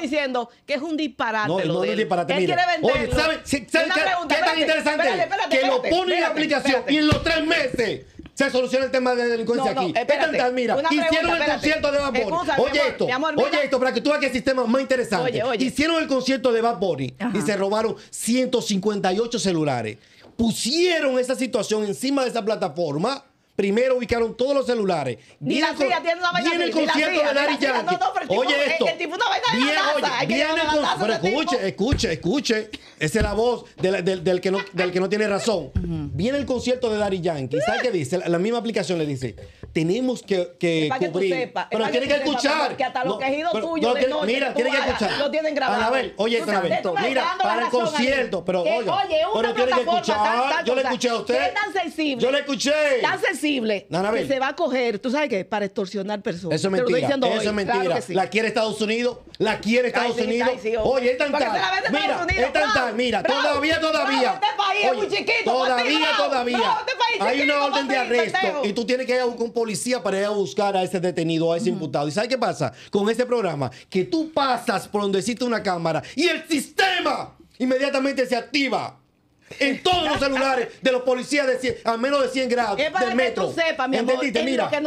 diciendo, que es un disparate. No, lo no, disparate. Oye, ¿sabes qué, tan interesante? que lo pone en la aplicación y en los tres meses se soluciona el tema de delincuencia aquí. Espérate, mira, hicieron el concierto de Bad eh, Bunny. oye esto, oye esto, para que tú veas qué el sistema más interesante. Hicieron el concierto de Bad Bunny y se robaron 158 celulares. Pusieron esa situación encima de esa plataforma Primero ubicaron todos los celulares. Viene, tiene el concierto de Dari Yankee. Oye esto. Viene el Pero escuche, escuche, escuche. Esa es la voz del, que, no, del que no tiene razón. Viene el concierto de Dari Yankee. ¿Sabes qué dice? La, misma aplicación le dice, tenemos que, que cubrir. pero tiene que escuchar. Que Mira, tiene que escuchar. Lo tienen grabado. ver, oye, ver. Mira, para el concierto. Pero oye, pero tiene que escuchar. Yo le escuché a usted. Yo le escuché. Tan sensible que se va a coger, ¿tú sabes qué? Para extorsionar personas. Eso es mentira. Eso es mentira. La quiere Estados Unidos, la quiere Estados Unidos. Oye, es tan tal. Mira, este es tan tal. Mira, todavía, todavía. Este país chiquito, todavía, todavía. Hay una orden de arresto y tú tienes que ir a un policía para ir a buscar a ese detenido, a ese imputado. ¿Y sabes qué pasa con ese programa? Que tú pasas por donde existe una cámara y el sistema inmediatamente se activa en todos los celulares de los policías de a menos de 100 grados es para metro. Que tú sepas, mi amor, mira, es,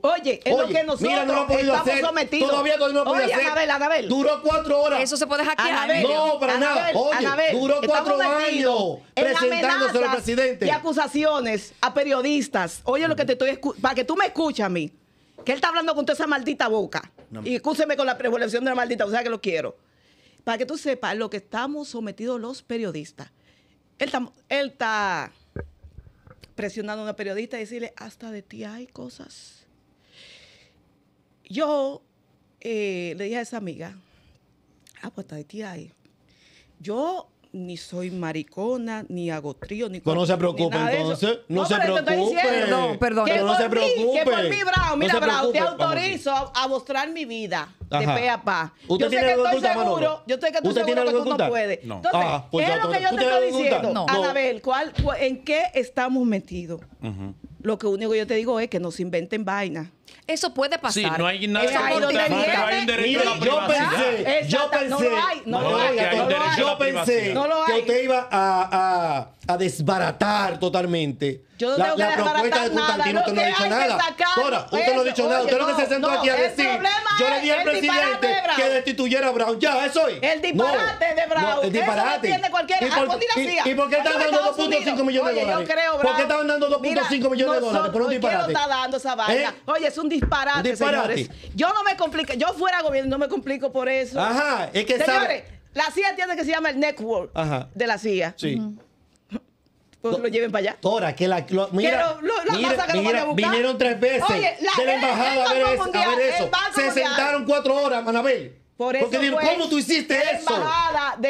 Oye, es lo que nosotros estamos sometidos. Todavía, todavía no lo podemos hacer. Anabel, Anabel. Duró cuatro horas. Eso se puede hackear. no, para nada. Oye, duró cuatro años presentándose al presidente. Y acusaciones a periodistas. Oye, lo que te estoy escuchando. para que tú me escuches a mí. Que él está hablando con toda esa maldita boca. Y escúcheme con la prejubilación de la maldita, o sea que lo quiero. Para que tú sepas lo que estamos sometidos los periodistas él está, presionando a una periodista y decirle, hasta de ti hay cosas. Yo eh, le dije a esa amiga, ah, pues hasta de ti hay. Yo ni soy maricona, ni hago trío, ni... Pues no se preocupe, entonces. No, se preocupe. No, perdón. Que no se preocupe. Que por mí, Bravo, mira, Bravo, te autorizo a, mostrar mi vida de pe a pa. yo sé que estoy seguro, yo sé que estoy seguro que tú no puedes. Entonces, ah, pues ¿qué es lo que yo te estoy diciendo? Anabel, ¿cuál, ¿en qué estamos metidos? Lo que único que yo te digo es que nos inventen vainas. Eso puede pasar. Sí, no hay nada. que no, hay derecho a la privacidad. Yo pensé, yo pensé, yo pensé que usted iba a, a, desbaratar totalmente. Yo no la, propuesta de Constantino, usted no ha dicho nada. Ahora, usted no ha pues, dicho nada. Usted no que se sentó aquí a decir, yo le di al presidente que destituyera a Brown. Ya, eso es. El disparate de Brown. el disparate. Ah, pues, ah, ¿Y, por qué están dando 2.5 millones de dólares? ¿Por qué están dando 2.5 millones de dólares por un disparate? está dando esa ¿Eh? vaina. Oye, es un disparate, señores. Yo no me complico, yo fuera gobierno no me complico por eso. Ajá, es que señores, la CIA tiene que se llama el network Ajá. de la CIA. Sí. Pues lo lleven para allá. Tora, que la. mira, mira, vinieron tres veces de la embajada a ver, eso. Se sentaron cuatro horas, Manabel. Por eso Porque dijeron, ¿cómo tú hiciste eso?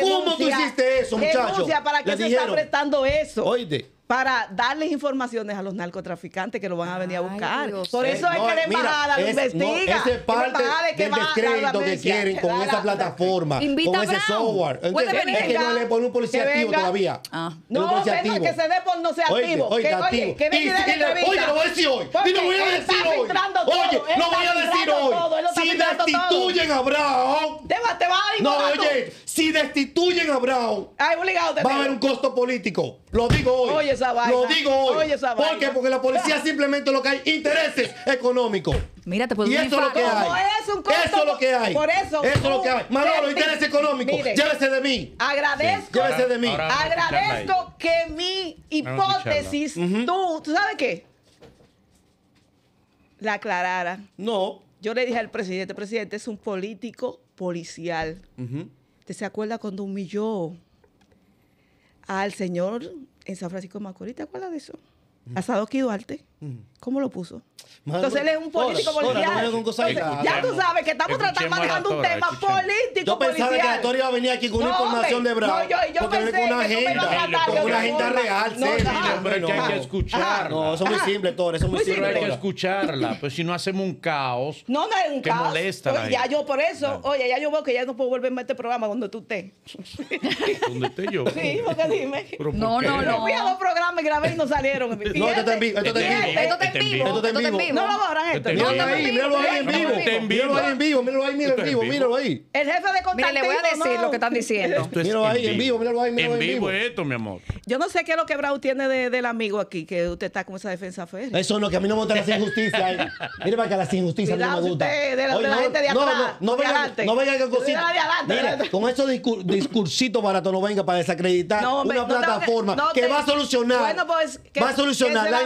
¿Cómo tú hiciste eso, muchacho? para qué se está prestando eso? Oye para darles informaciones a los narcotraficantes que lo van a venir a buscar. Por eso es que la eh, embajada lo investiga. No, es parte que del descrédito que quieren con esa plataforma, con ese software. es que no le ponen un policía activo todavía. Ah. No, no activo. que se dé por no sea activo. Oye, que, oye, lo voy a decir hoy. Y lo voy a decir hoy. Oye, lo voy a decir hoy. Si destituyen a Brown. Te a No, oye. Si destituyen a Brown, va a haber un costo político. Lo digo hoy. Oye, esa Lo digo hoy. Oye, esa ¿Por qué? Porque la policía simplemente lo que hay intereses económicos. Mira, te puedo Y eso es lo que hay. Es un costo eso es lo que hay. Por eso. Eso es lo que hay. Manolo, interés económico. llévese de mí. Agradezco. Llévese de mí. agradezco que mi hipótesis, tú, ¿tú sabes qué? La aclarara. No. Yo le dije al presidente, presidente, es un político policial. ¿Te se acuerda cuando humilló al señor en San Francisco de Macorís? ¿Te acuerdas de eso? A Alte. ¿Cómo lo puso? Entonces él es un político policial. ya tú sabes que estamos tratando, manejando un tema político político Yo pensaba que la historia iba a venir aquí con una información de Bravo. No, yo, yo porque pensé con una gente, con una agenda real. No, hombre, que hay que escucharla. No, eso es muy simple, todo, eso es muy, simple. Pero hay que escucharla, pues si no hacemos un caos No, no es un que caos. molesta Oye, ya yo por eso, oye, ya yo veo que ya no puedo volverme a este programa donde tú estés. ¿Dónde esté yo? Sí, porque dime. No, no, no. Fui a dos programas y grabé y no salieron. No, esto te envío, te envío. Esto está en vivo. Esto en No lo borran esto. Míralo ahí, míralo ahí en vivo. Míralo ahí en vivo, míralo ahí, míralo en vivo, míralo ahí. El jefe de contacto. le voy a decir lo que están diciendo. Míralo ahí, en vivo, míralo ahí, míralo vivo En vivo esto, mi amor. Yo no sé qué es lo que Brau tiene del amigo aquí, que usted está con esa defensa fea Eso no, que a mí no me gusta la injusticia eh. Mire para que las injusticias no me gusta De no no de No venga con cositas. Mire, con esos discursitos baratos no venga para desacreditar una plataforma que va a solucionar. Pues, va a solucionar la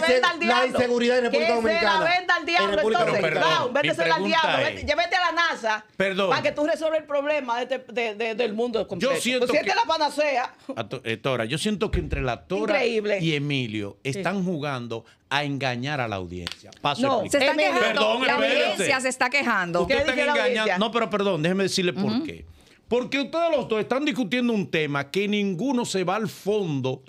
seguridad en República Dominicana. Que se la venda al diablo, entonces. Perdón, vete al diablo. llévete a la NASA. Para que tú resuelvas el problema este, del mundo completo. Yo pues siento que... la panacea. To, eh, yo siento que entre la Tora y Emilio están jugando a engañar a la audiencia. Paso no, se están quejando. la audiencia se está quejando. están engañando. No, pero perdón, déjeme decirle por qué. Porque ustedes los dos están discutiendo un tema que ninguno se va al fondo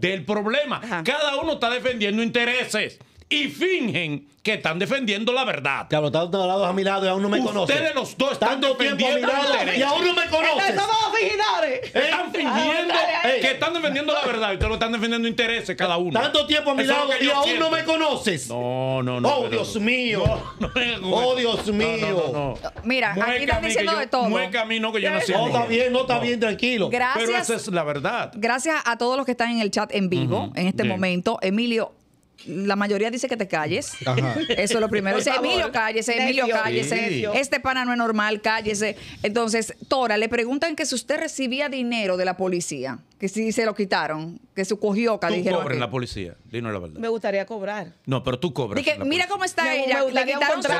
del problema. Cada uno está defendiendo intereses y fingen que están defendiendo la verdad. claro están todos lados a mi lado y aún no me conocen. Ustedes los dos están defendiendo la verdad. Y aún no me conocen. Están fingiendo que están defendiendo la verdad. Ustedes lo están defendiendo intereses cada uno. Tanto tiempo a mi lado y aún no me conoces. No, no, no. Oh, Dios mío. Oh, Dios mío. Mira, aquí están diciendo de todo. No es camino que yo nací. No, está bien, no está bien, tranquilo. Gracias. Pero esa es la verdad. Gracias a todos los que están en el chat en vivo en este momento. Emilio la mayoría dice que te calles. Eso es lo primero. Dice, Emilio, cállese, Emilio, cállese. Este pana no es normal, cállese. Entonces, Tora, le preguntan que si usted recibía dinero de la policía, que si se lo quitaron, que se cogió, que dijeron. la policía, dime la verdad. Me gustaría cobrar. No, pero tú cobras. mira cómo está ella, le quitaron su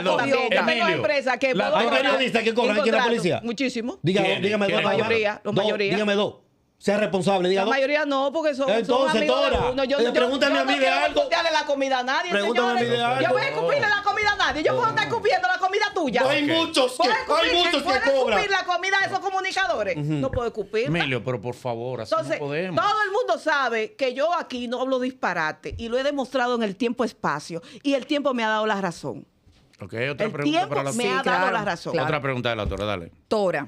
Emilio, empresa que la, Hay periodistas que cobran aquí en la policía. Muchísimo. Dígame, dígame dos. La la mayoría. Dígame dos sea responsable. Diga, la oh". mayoría no, porque son, Entonces, amigos Yo, eh, yo, pregúntame a mí de algo. No la comida a nadie, pregúntame A mí de algo. Yo voy a escupirle la comida a nadie. Yo puedo estar escupiendo la comida tuya. hay muchos que, hay muchos que cobran. escupir la comida de esos comunicadores? No puedo escupir. Emilio, pero por favor, así no podemos. Todo el mundo sabe que yo aquí no hablo disparate y lo he demostrado en el tiempo-espacio y el tiempo me ha dado la razón. Ok, otra el pregunta para la... me ha dado la razón. Otra pregunta de la Tora, dale. Tora.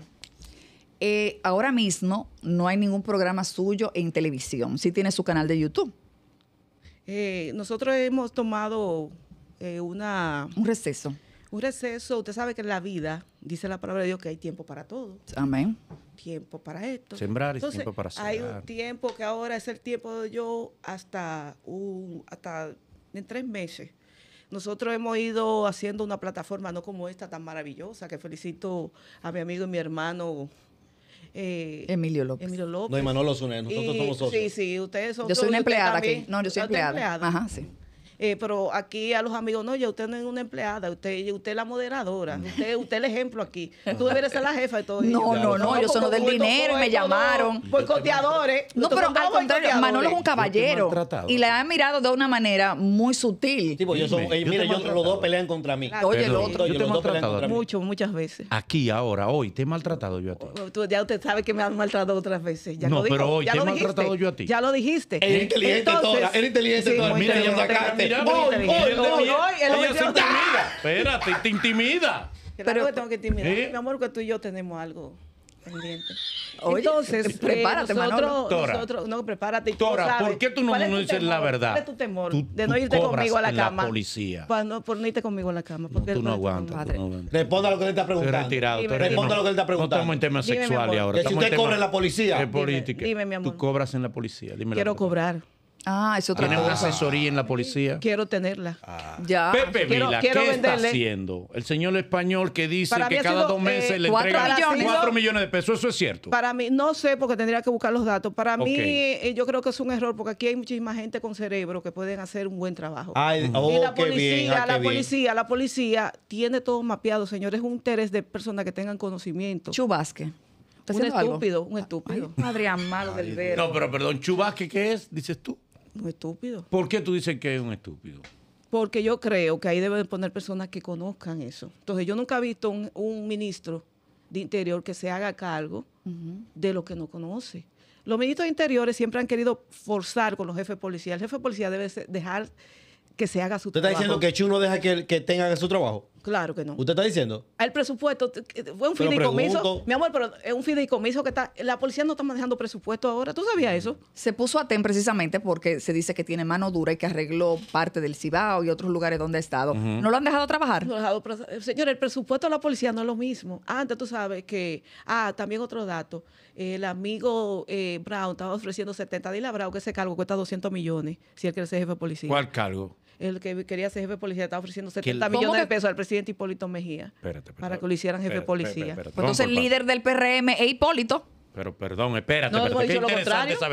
Eh, ahora mismo no hay ningún programa suyo en televisión. Sí tiene su canal de YouTube. Eh, nosotros hemos tomado eh, una... Un receso. Un receso. Usted sabe que en la vida, dice la palabra de Dios, que hay tiempo para todo. Amén. Tiempo para esto. Sembrar y tiempo para sembrar. Hay un tiempo que ahora es el tiempo de yo hasta, un, hasta en tres meses. Nosotros hemos ido haciendo una plataforma no como esta tan maravillosa, que felicito a mi amigo y mi hermano eh, Emilio López. Emilio López. No, y Manolo Zuné, nosotros somos socios. Sí, sí, ustedes son. Yo soy una empleada aquí. No, yo soy empleada. Ajá, sí eh, pero aquí a los amigos, no, ya usted no es una empleada, usted, usted es la moderadora, mm. usted, usted es el ejemplo aquí. Tú deberes ser la jefa de todo. No, no, no, no, yo soy del dinero y me llamaron. Boicoteadores. No, pero al contrario, Manolo es un caballero y le ha mirado de una manera muy sutil. Tipo, yo soy, eh, mira, yo, los dos pelean contra mí. Oye, el otro, yo te he maltratado. Mucho, muchas veces. Aquí, ahora, hoy, te he maltratado yo a ti. ya usted sabe que me han maltratado otras veces. Ya no, pero hoy, te he maltratado yo a ti. Ya lo dijiste. Era inteligente, toda, era inteligente, toda. Mira, yo sacaste. Hoy, hoy, Ella se intimida. Espérate, te intimida. Pero que tengo que intimidar. ¿Eh? Mi amor, que tú y yo tenemos algo pendiente. Entonces, eh, prepárate, nosotros, nosotros, no, prepárate. Tora, ¿por qué tú no, dices la verdad? ¿Cuál es tu temor de no irte conmigo a la cama? La no, por no irte conmigo a la cama. Porque tú no aguantas. Responda lo que le está preguntando. Retirado, Responda lo que te está preguntando. No estamos en temas sexuales ahora. si usted cobra en la policía. Dime, mi amor. Tú cobras en la policía. Quiero cobrar. Ah, una asesoría en la policía. Quiero tenerla. Ah. Ya. Pepe Vila, ¿qué está haciendo? El señor español que dice que cada dos meses eh, le cuatro millones. 4 millones de pesos, ¿eso es cierto? Para mí, no sé, porque tendría que buscar los datos. Para mí, eh, yo creo que es un error, porque aquí hay muchísima gente con cerebro que pueden hacer un buen trabajo. Oh, y la policía, la policía, la policía tiene todo mapeado, señores. Es un interés de personas que tengan conocimiento. Chubasque. un estúpido, un estúpido. madre del verde. No, pero perdón, Chubasque, ¿qué es? Dices tú. Un estúpido. ¿Por qué tú dices que es un estúpido? Porque yo creo que ahí deben poner personas que conozcan eso. Entonces, yo nunca he visto un, ministro de Interior que se haga cargo de lo que no conoce. Los ministros de Interiores siempre han querido forzar con los jefes de policía. El jefe de policía debe dejar que se haga su trabajo. ¿Te está diciendo que Chuno deja que, que su trabajo? Claro que no. ¿Usted está diciendo? El presupuesto fue un fideicomiso. Mi amor, pero es un fideicomiso que está. La policía no está manejando presupuesto ahora. ¿Tú sabías eso? Se puso a TEM precisamente porque se dice que tiene mano dura y que arregló parte del Cibao y otros lugares donde ha estado. ¿No lo han dejado trabajar? No eh, Señor, el presupuesto de la policía no es lo mismo. Antes tú sabes que. Ah, también otro dato. El amigo eh, Brown estaba ofreciendo 70. de a Brown que ese cargo cuesta 200 millones si él quiere ser jefe de policía. ¿Cuál cargo? el que quería ser jefe de policía estaba ofreciendo 70 millones de pesos al presidente Hipólito Mejía para que lo hicieran jefe de policía. entonces el líder del PRM es Hipólito. Pero perdón, espérate. No,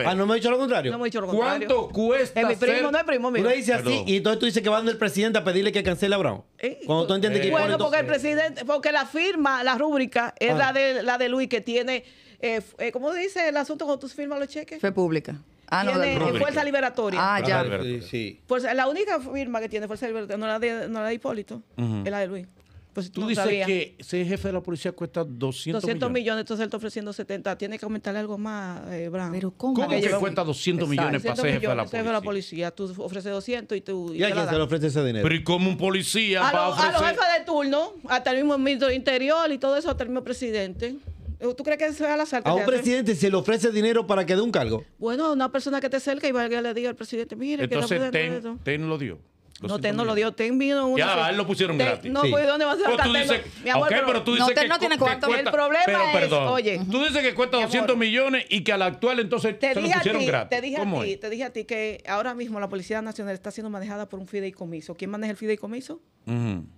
Ah, no me ha dicho lo contrario. No me dicho lo contrario. ¿Cuánto cuesta? Es eh, mi primo, no es primo mío. dice así y entonces tú dices que van el presidente a pedirle que cancele a Brown. Eh, cuando tú entiendes que eh, Bueno, porque el presidente, porque la firma, la rúbrica, es ah. la de la de Luis que tiene eh, ¿cómo dice el asunto cuando tú firmas los cheques? Fue pública. Ah, no, tiene Fuerza Liberatoria. Ah, ya. Sí, Pues la única firma que tiene Fuerza Liberatoria, no la de, no la de Hipólito, es la de Luis. Pues, tú dices que ser jefe de la policía cuesta 200, 200 millones. entonces él está ofreciendo 70. Tiene que aumentarle algo más, eh, Pero ¿cómo? ¿Cómo que cuesta 200 millones para ser jefe de la policía? Jefe de la policía. Tú ofreces 200 y tú... ¿Y, y se le ofrece ese dinero? Pero ¿y cómo un policía va a ofrecer...? A los jefes de turno, hasta el mismo ministro Interior y todo eso, hasta el mismo presidente. ¿Tú crees que a la salta? A un presidente se le ofrece dinero para que dé un cargo. Bueno, a una persona que te cerca y vaya le diga al presidente, mire, Entonces, que no ten, ten lo dio. No, te no lo dio. te vino uno. Ya, a él lo pusieron gratis. No, pues ¿dónde vas a ser Mi amor, pero, tú dices que, no tiene El problema es, oye. Tú dices que cuesta 200 millones y que a la actual entonces te lo pusieron gratis. Te dije a ti, te dije a ti que ahora mismo la Policía Nacional está siendo manejada por un fideicomiso. ¿Quién maneja el fideicomiso?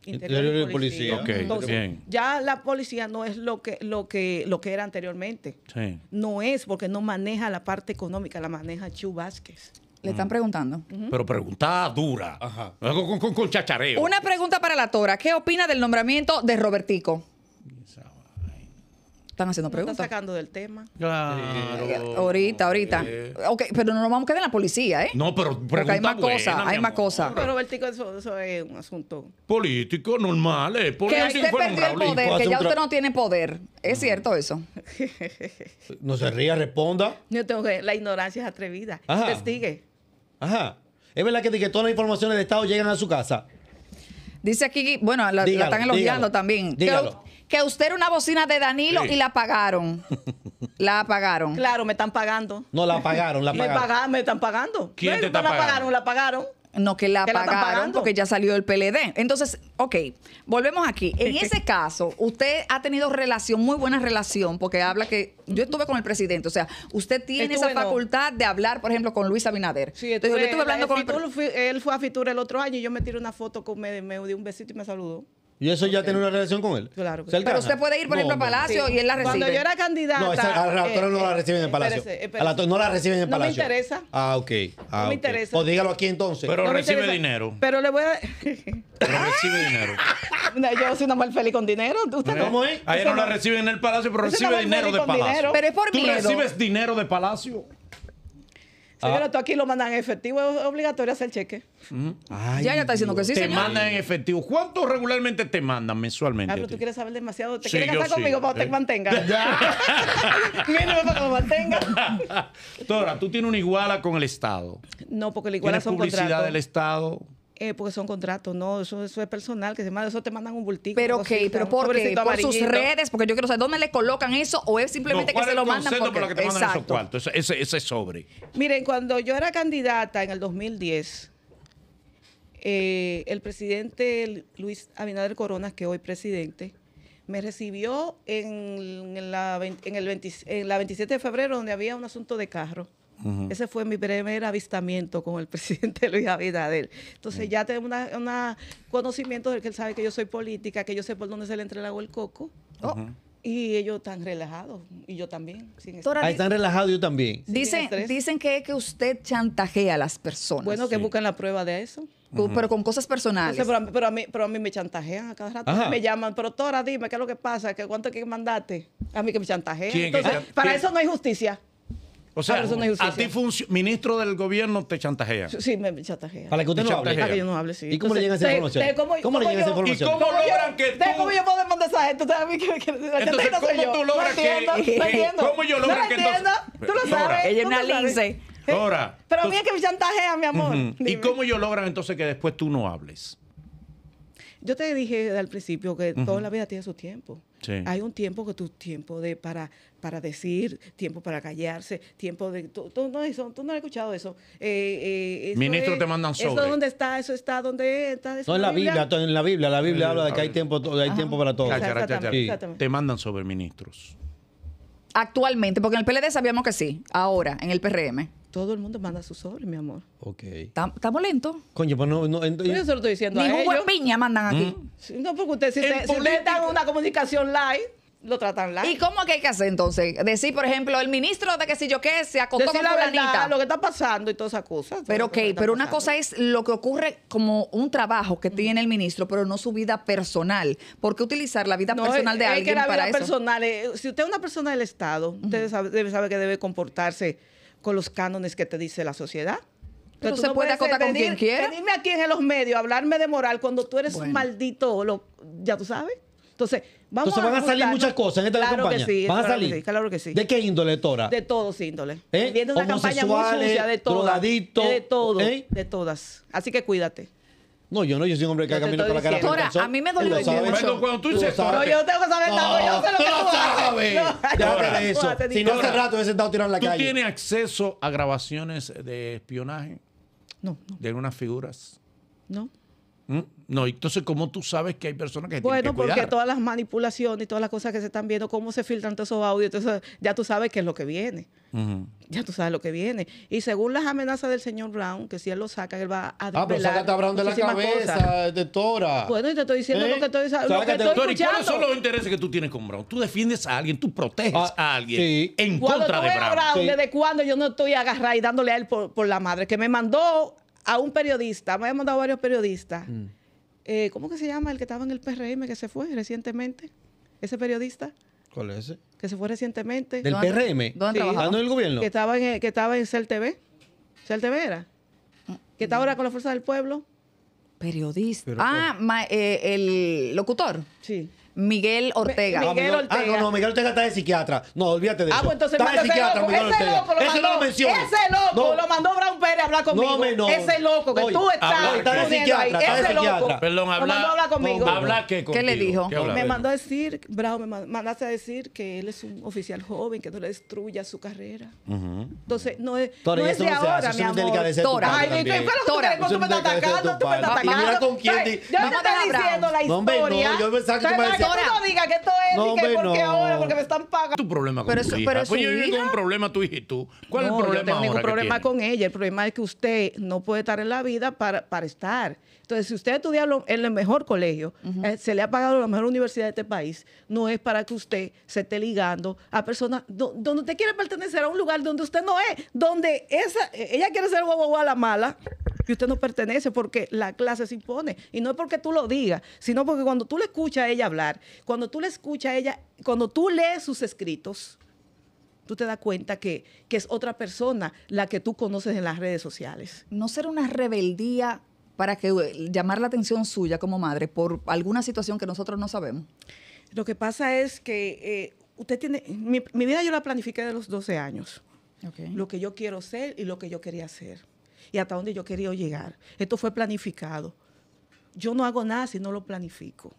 Interior de Policía. bien. ya la policía no es lo que, lo que, lo que era anteriormente. No es porque no maneja la parte económica, la maneja Chu Vázquez. Le están mm. preguntando. Pero pregunta dura. Ajá. Con, chachareo. Una pregunta para la Tora. ¿Qué opina del nombramiento de Robertico? Están haciendo preguntas. Están sacando del tema. Claro. Ahorita, ahorita. Eh. pero no nos vamos a quedar en la policía, ¿eh? No, pero pregunta Porque hay más cosas, hay más Pero Robertico, eso, es un asunto. Político, normal. Eh. Que usted perdió el poder, que ya usted no tiene poder. ¿Es cierto eso? No se ría, responda. Yo tengo que, la ignorancia es atrevida. Ajá. Investigue. Ajá. ¿Es verdad que, que todas las informaciones de Estado llegan a su casa? Dice aquí, bueno, la, están elogiando también. Que, usted era una bocina de Danilo y la pagaron La pagaron Claro, me están pagando. No, la apagaron, la apagaron. Me, pagaron, me están pagando. ¿Quién te la pagaron la apagaron. No, que la, pagaron porque ya salió el PLD. Entonces, ok, volvemos aquí. En ese caso, usted ha tenido relación, muy buena relación, porque habla que yo estuve con el presidente, o sea, usted tiene esa facultad de hablar, por ejemplo, con Luis Abinader. Sí, yo estuve hablando con él fue a Fitur el otro año y yo me tiré una foto con me, me dio un besito y me saludó. Y eso ya tiene una relación con él. Claro. Pero usted puede ir, por ejemplo, al a Palacio y él la recibe. Cuando yo era candidata. No, esa, a la eh, no la reciben en el Palacio. A la, no la reciben en el Palacio. No me interesa. Ah, ok. Ah, no me interesa. O pues dígalo aquí entonces. Pero no recibe dinero. Pero le voy a. pero recibe dinero. yo soy una mal feliz con dinero. ¿Usted ¿Eh? ¿Cómo es? A ella no la reciben en el Palacio, pero recibe dinero de Palacio. Pero es por miedo. Tú recibes dinero de Palacio. Ah. Señora, tú aquí lo mandan en efectivo, es obligatorio hacer cheque. ya, ya está diciendo que sí. Te mandan en efectivo. ¿Cuánto regularmente te mandan mensualmente? Ah, pero tú quieres saber demasiado. ¿Te quieres casar conmigo para que te eh. mantenga? Mínimo para que lo mantenga. Tora, ¿tú tienes una iguala con el Estado? No, porque la iguala son dos. publicidad del Estado? Eh, porque son contratos, no, eso, es personal, que se manda, eso te mandan un bultico. Pero ok, pero ¿por qué? Por sus redes, porque yo quiero saber dónde le colocan eso o es simplemente que se lo mandan. Porque... Por lo que te mandan esos cuartos, ese, ese, sobre. Miren, cuando yo era candidata en el 2010, eh, el presidente Luis Abinader Corona, que hoy presidente, me recibió en, el en la 27 de febrero donde había un asunto de carro ese fue mi primer avistamiento con el presidente Luis Abinader. Entonces ya tengo un conocimiento de que él sabe que yo soy política, que yo sé por dónde se le entrelagó el coco. Oh. Y ellos están relajados, y yo también. Ahí están relajados, yo también. Dicen, dicen que, que usted chantajea a las personas. Bueno, que buscan la prueba de eso. Pero con cosas personales. pero, a mí, pero, a mí, me chantajean a cada rato. Me llaman, pero Tora, dime, ¿qué es lo que pasa? ¿Cuánto hay que mandarte? A mí que me chantajean. para eso no hay justicia. O sea, a ti ministro del gobierno te chantajea. Sí, me chantajea. Para que usted no hable. yo no hable, sí. ¿Y cómo le llega esa información? ¿Cómo, le llega esa información? ¿Y cómo logran que tú... ¿Cómo yo puedo demandar esa gente? Ustedes a mí que... que entonces, ¿cómo tú logras que... ¿Cómo yo logro que Tú lo sabes. Ella es una lince. Ahora. Eh, pero a mí es que me chantajea, mi amor. ¿Y cómo yo logran entonces que después tú no hables? Yo te dije al principio que toda la vida tiene su tiempo. Hay un tiempo que tu tiempo de para, para decir, tiempo para callarse, tiempo de tú, no eso, tú no has escuchado eso. Eh, eh, ministros te mandan sobre. Eso dónde está, eso está dónde está. en la Biblia, en la Biblia, la Biblia habla de que hay tiempo, hay tiempo para todo. Te mandan sobre ministros. Actualmente, porque en el PLD sabíamos que sí, ahora en el PRM. Todo el mundo manda su sobre, mi amor. Ok. Estamos lentos. Coño, pues no. no Yo estoy diciendo. Ni buen piña mandan aquí. Mm. No, porque ustedes, si, dan una comunicación live, lo tratan live. ¿Y cómo que hay que hacer entonces? Decir, por ejemplo, el ministro de que si yo qué se acostó con la verdad, lo que está pasando y todas esas cosas. Pero ok, pero una cosa es lo que ocurre como un trabajo que tiene el ministro, pero no su vida personal. ¿Por qué utilizar la vida personal de alguien para eso? la vida personal, si usted es una persona del Estado, usted sabe, debe saber que debe comportarse con los cánones que te dice la sociedad. Pero tú se puede acotar con quien quiera. Venirme aquí en los medios a hablarme de moral cuando tú eres un maldito, ya tú sabes. Entonces, vamos a... Entonces van a, salir muchas cosas en esta claro Que sí, van a salir. sí, claro que sí. ¿De qué índole, Tora? De todos índole. ¿Eh? Viene una campaña muy de todas. De, todo. ¿eh? De todas. Así que cuídate. No, yo no, yo soy un hombre que camina con la cara. a mí me dolió el Cuando tú dices, no, yo tengo que saber yo sé lo que tú sabes. Déjate de eso. Si no hace rato hubiese estado tirando la calle. ¿Tú tienes acceso a grabaciones de espionaje? No. ¿De algunas figuras? No. Mm, no, entonces, ¿cómo tú sabes que hay personas que bueno, tienen que Bueno, porque todas las manipulaciones y todas las cosas que se están viendo, cómo se filtran todos esos audios, entonces ya tú sabes qué es lo que viene. Ya tú sabes lo que viene. Y según las amenazas del señor Brown, que si él lo saca, él va a Ah, pero sácate a Brown de la cabeza, doctora. de Tora. Bueno, y te estoy diciendo lo ¿Eh? que estoy, diciendo. lo ¿Y cuáles son los intereses que tú tienes con Brown? Tú defiendes a alguien, tú proteges ah, a alguien en contra de Brown. Brown ¿Desde cuándo yo no estoy agarrada y dándole a él por la madre? Que me mandó a un periodista, me han mandado varios periodistas. Mm. Eh, ¿Cómo que se llama el que estaba en el PRM que se fue recientemente? ¿Ese periodista? ¿Cuál es ese? Que se fue recientemente. ¿Del PRM? ¿Dónde trabajaba? Ah, el gobierno? Que estaba en, que estaba en TV era. Que está ahora con la Fuerza del Pueblo. Periodista. ah, oh. eh, el locutor. Sí. Miguel Ortega. Ah, Miguel Ortega. Ah, no, no, Miguel Ortega está de psiquiatra. No, olvídate de ah, eso. Ah, pues entonces está de psiquiatra, loco, Miguel ese Ortega. Loco lo ese mandó, lo Ese loco lo mandó Brown Pérez a hablar conmigo. Ese loco que tú estás. Está de psiquiatra, está de psiquiatra. Perdón, habla. Lo mandó hablar conmigo. ¿Habla qué contigo? ¿Qué le dijo? me mandó a decir, Brown, me mandaste a decir que él es un oficial joven, que no le destruya su carrera. Uh Entonces, no es, Tora, no es de se ahora, mi amor. Tora. Ay, ¿qué que tú me estás atacando? Tú me estás atacando. Yo te estoy diciendo la historia. No, yo me que tú me decías tú no digas que esto es no, que porque ahora, porque me están pagando. Tu problema con pero tu hija. Pero pues yo tengo un problema tu hija y tú. ¿Cuál es el problema? No tengo ningún problema con ella. El problema es que usted no puede estar en la vida para, para estar. Entonces, si usted estudia en el mejor colegio, eh, se le ha pagado la mejor universidad de este país, no es para que usted se esté ligando a personas donde usted quiere pertenecer a un lugar donde usted no es, donde esa, ella quiere ser guagua a la mala y usted no pertenece porque la clase se impone. Y no es porque tú lo digas, sino porque cuando tú le escuchas a ella hablar, cuando tú le escuchas a ella, cuando tú lees sus escritos, tú te das cuenta que, es otra persona la que tú conoces en las redes sociales. No ser una rebeldía para que eh, llamar la atención suya como madre por alguna situación que nosotros no sabemos. Lo que pasa es que eh, usted tiene, mi, vida yo la planifiqué de los 12 años. Lo que yo quiero ser y lo que yo quería ser y hasta dónde yo quería llegar. Esto fue planificado. Yo no hago nada si no lo planifico.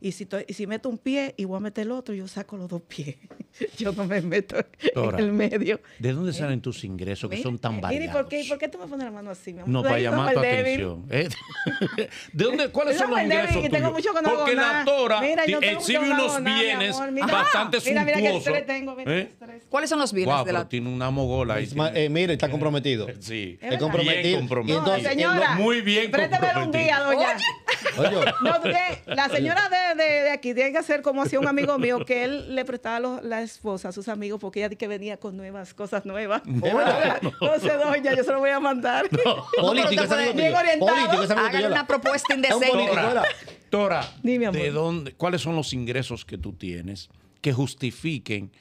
Y si, estoy, si meto un pie y voy a meter el otro, yo saco los dos pies. yo no me meto en el medio. ¿De dónde eh, salen tus ingresos que son tan variados? Eh, mira, ¿por qué, ¿por qué tú me pones la mano así? Mi No, para llamar tu atención. ¿eh? ¿De dónde, ¿Cuáles son los ingresos tuyos? Tengo mucho con Porque la Dora yo tengo exhibe unos bienes mira, bastante suntuosos. Mira, mira qué estrés tengo. ¿Cuáles son los bienes wow, de la...? tiene una mogola ahí. mire, está comprometido. Sí. está comprometido. Bien comprometido. No, señora. Muy bien comprometido. un día, doña. Oye. No, la señora de, aquí, tiene que hacer como hacía un amigo mío, que él le prestaba la esposa a sus amigos porque ella que venía con nuevas cosas nuevas. No, se doña, yo se lo voy a mandar. Político, Hagan una propuesta indecente. Tora, Dime, ¿de ¿cuáles son los ingresos que tú tienes que justifiquen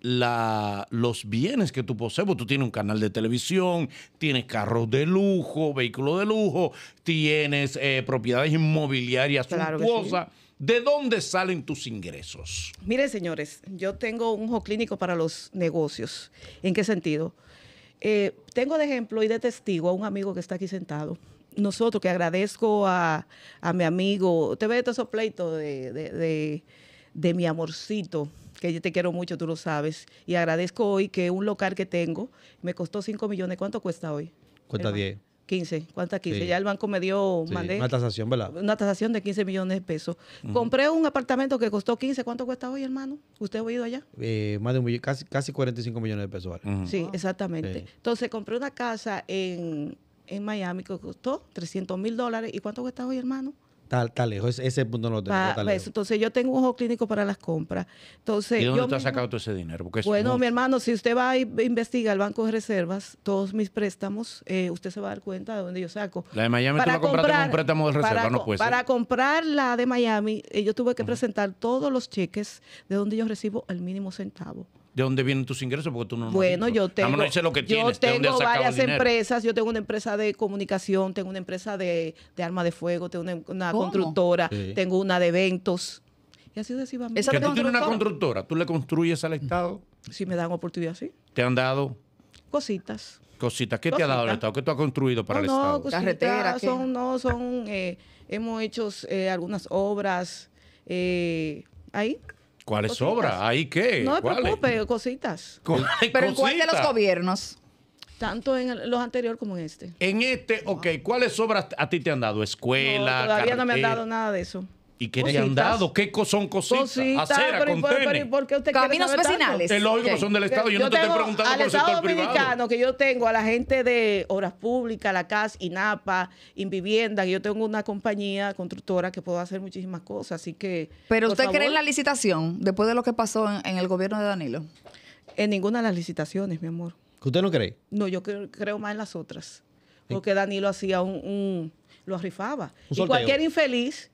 la, los bienes que tú posees. Porque tú tienes un canal de televisión, tienes carros de lujo, vehículos de lujo, tienes eh, propiedades inmobiliarias claro suntuosas. ¿De dónde salen tus ingresos? Miren, señores, yo tengo un ojo clínico para los negocios. ¿En qué sentido? Eh, tengo de ejemplo y de testigo a un amigo que está aquí sentado. Nosotros, que agradezco a, mi amigo, te ve todo esos pleito de, mi amorcito, que yo te quiero mucho, tú lo sabes. Y agradezco hoy que un local que tengo me costó 5 millones. ¿Cuánto cuesta hoy? Cuesta 10. 15, ¿cuántas 15? Ya el banco me dio, Una tasación, de 15 millones de pesos. Compré un apartamento que costó 15. ¿Cuánto cuesta hoy, hermano? ¿Usted ha oído allá? Eh, más de un millón, casi, casi 45 millones de pesos. Sí, exactamente. Entonces compré una casa en, en Miami que costó 300 mil dólares. ¿Y cuánto cuesta hoy, hermano? Está, lejos, ese punto no lo tengo. Pues, entonces yo tengo un ojo clínico para las compras. Entonces, ¿Y dónde has sacado todo ese dinero? bueno, mi hermano, si usted va a investigar el Banco de Reservas, todos mis préstamos, eh, usted se va a dar cuenta de dónde yo saco. La de Miami para tú un préstamo de reserva, no puede Para comprar la de Miami, eh, yo tuve que presentar todos los cheques de donde yo recibo el mínimo centavo de dónde vienen tus ingresos, porque tú no Bueno, yo tengo, yo tengo varias empresas. Yo tengo una empresa de comunicación, tengo una empresa de, de armas de fuego, tengo una, constructora, tengo una de eventos. Y así sucesivamente. que tú tienes una constructora, tú le construyes al Estado. Mm. Sí, me dan oportunidad, sí. ¿Te han dado? Cositas. Cositas. ¿Qué te ha dado el Estado? ¿Qué tú has construido para el Estado? No, carreteras. Son, no, son, eh, hemos hecho eh, algunas obras eh, ahí. ¿Cuáles obras? ¿Ahí qué? No me preocupe, cositas. ¿Pero en cuál de los gobiernos? Tanto en los anteriores como en este. En este, ok. ¿Cuáles obras a ti te han dado? ¿Escuela? todavía no me han dado nada de eso. ¿Y qué le han dado? ¿Qué son cositas? Acera, pero, Caminos vecinales. Tanto? lo son del Estado. Yo, no te estoy preguntando por el sector dominicano que yo tengo a la gente de Obras Públicas, la CAS, INAPA, Invivienda, que yo tengo una compañía constructora que puedo hacer muchísimas cosas, así que... ¿Pero usted cree en la licitación después de lo que pasó en, el gobierno de Danilo? En ninguna de las licitaciones, mi amor. ¿Usted no cree? No, yo creo, más en las otras. Porque Danilo hacía un lo arrifaba, y cualquier infeliz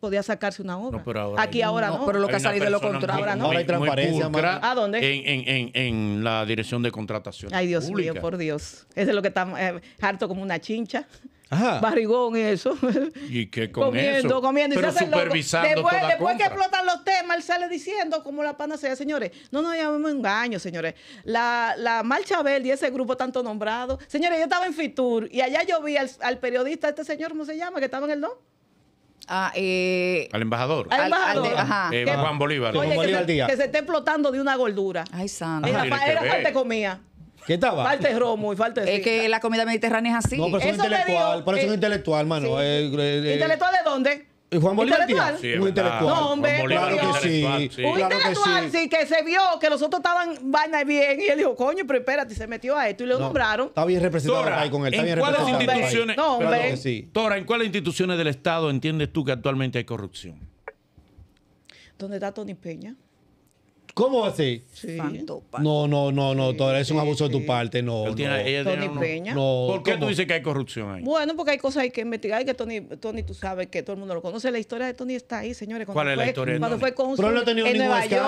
podía sacarse una obra. Aquí ahora no. Pero lo que ha salido de lo contrario. Ahora no. hay transparencia. ¿A dónde? En, en, en, en, la dirección de contratación. Ay, Dios mío, por Dios. Eso es lo que está eh, harto como una chincha barrigón y eso. ¿Y qué con comiendo, eso? Comiendo, Pero y supervisando Después, después que explotan los temas, él sale diciendo como la pana sea señores. No nos llamemos engaños, señores. La, la Marcha Verde y ese grupo tanto nombrado. Señores, yo estaba en Fitur y allá yo vi al, periodista, este señor, ¿cómo se llama? Que estaba en el don ah, eh, al embajador. Al, embajador. Eh, Juan Bolívar. que, se, que, esté explotando de una gordura. Ay, Sandra. comía. ¿Qué estaba? Falta el romo y falta de... Es que la comida mediterránea es así. No, pero es un intelectual, eso es un intelectual, mano. Eh, eh, eh, ¿Intelectual de dónde? Juan Bolívar sí, un intelectual. No, hombre, claro que sí. Un intelectual, que sí. que se vio que los otros estaban vaina bien. Y él dijo, coño, pero espérate, se metió a esto y lo nombraron. Está bien representado ahí con él. ¿en cuáles instituciones, No, hombre. Tora, ¿en cuáles instituciones del Estado entiendes tú que actualmente hay corrupción? ¿Dónde está Tony Peña? ¿Cómo así? No, no, no, no, eso es un abuso de tu parte, no. Tony Peña. ¿Por qué tú dices que hay corrupción ahí? Bueno, porque hay cosas hay que investigar y que Tony, Tony, tú sabes que todo el mundo lo conoce. La historia de Tony está ahí, señores. ¿Cuál es la historia de Cuando fue con Pero Nueva York.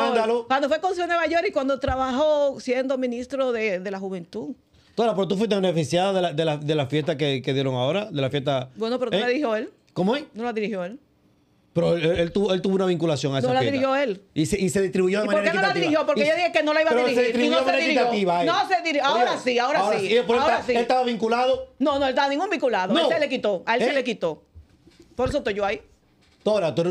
Cuando fue cónsul Nueva York y cuando trabajó siendo ministro de, la juventud. Tora, pero tú fuiste beneficiada de la, fiesta que, dieron ahora, de la fiesta. Bueno, pero no ¿eh? la dirigió él. ¿Cómo es? No la dirigió él. Pero él, tuvo, él, tuvo, una vinculación a esa No la dirigió él. Y se, y se distribuyó de ¿Y ¿Por qué no la dirigió? Porque ella yo dije que no la iba a dirigir. Se distribuyó no de manera se dirigió. No se dirigió. Ahora sí, ahora, sí. Ahora ¿Él estaba vinculado? No, no, él estaba ningún vinculado. Él se le quitó. A él se ¿Eh? le quitó. Por eso estoy yo ahí. Tora, Tora,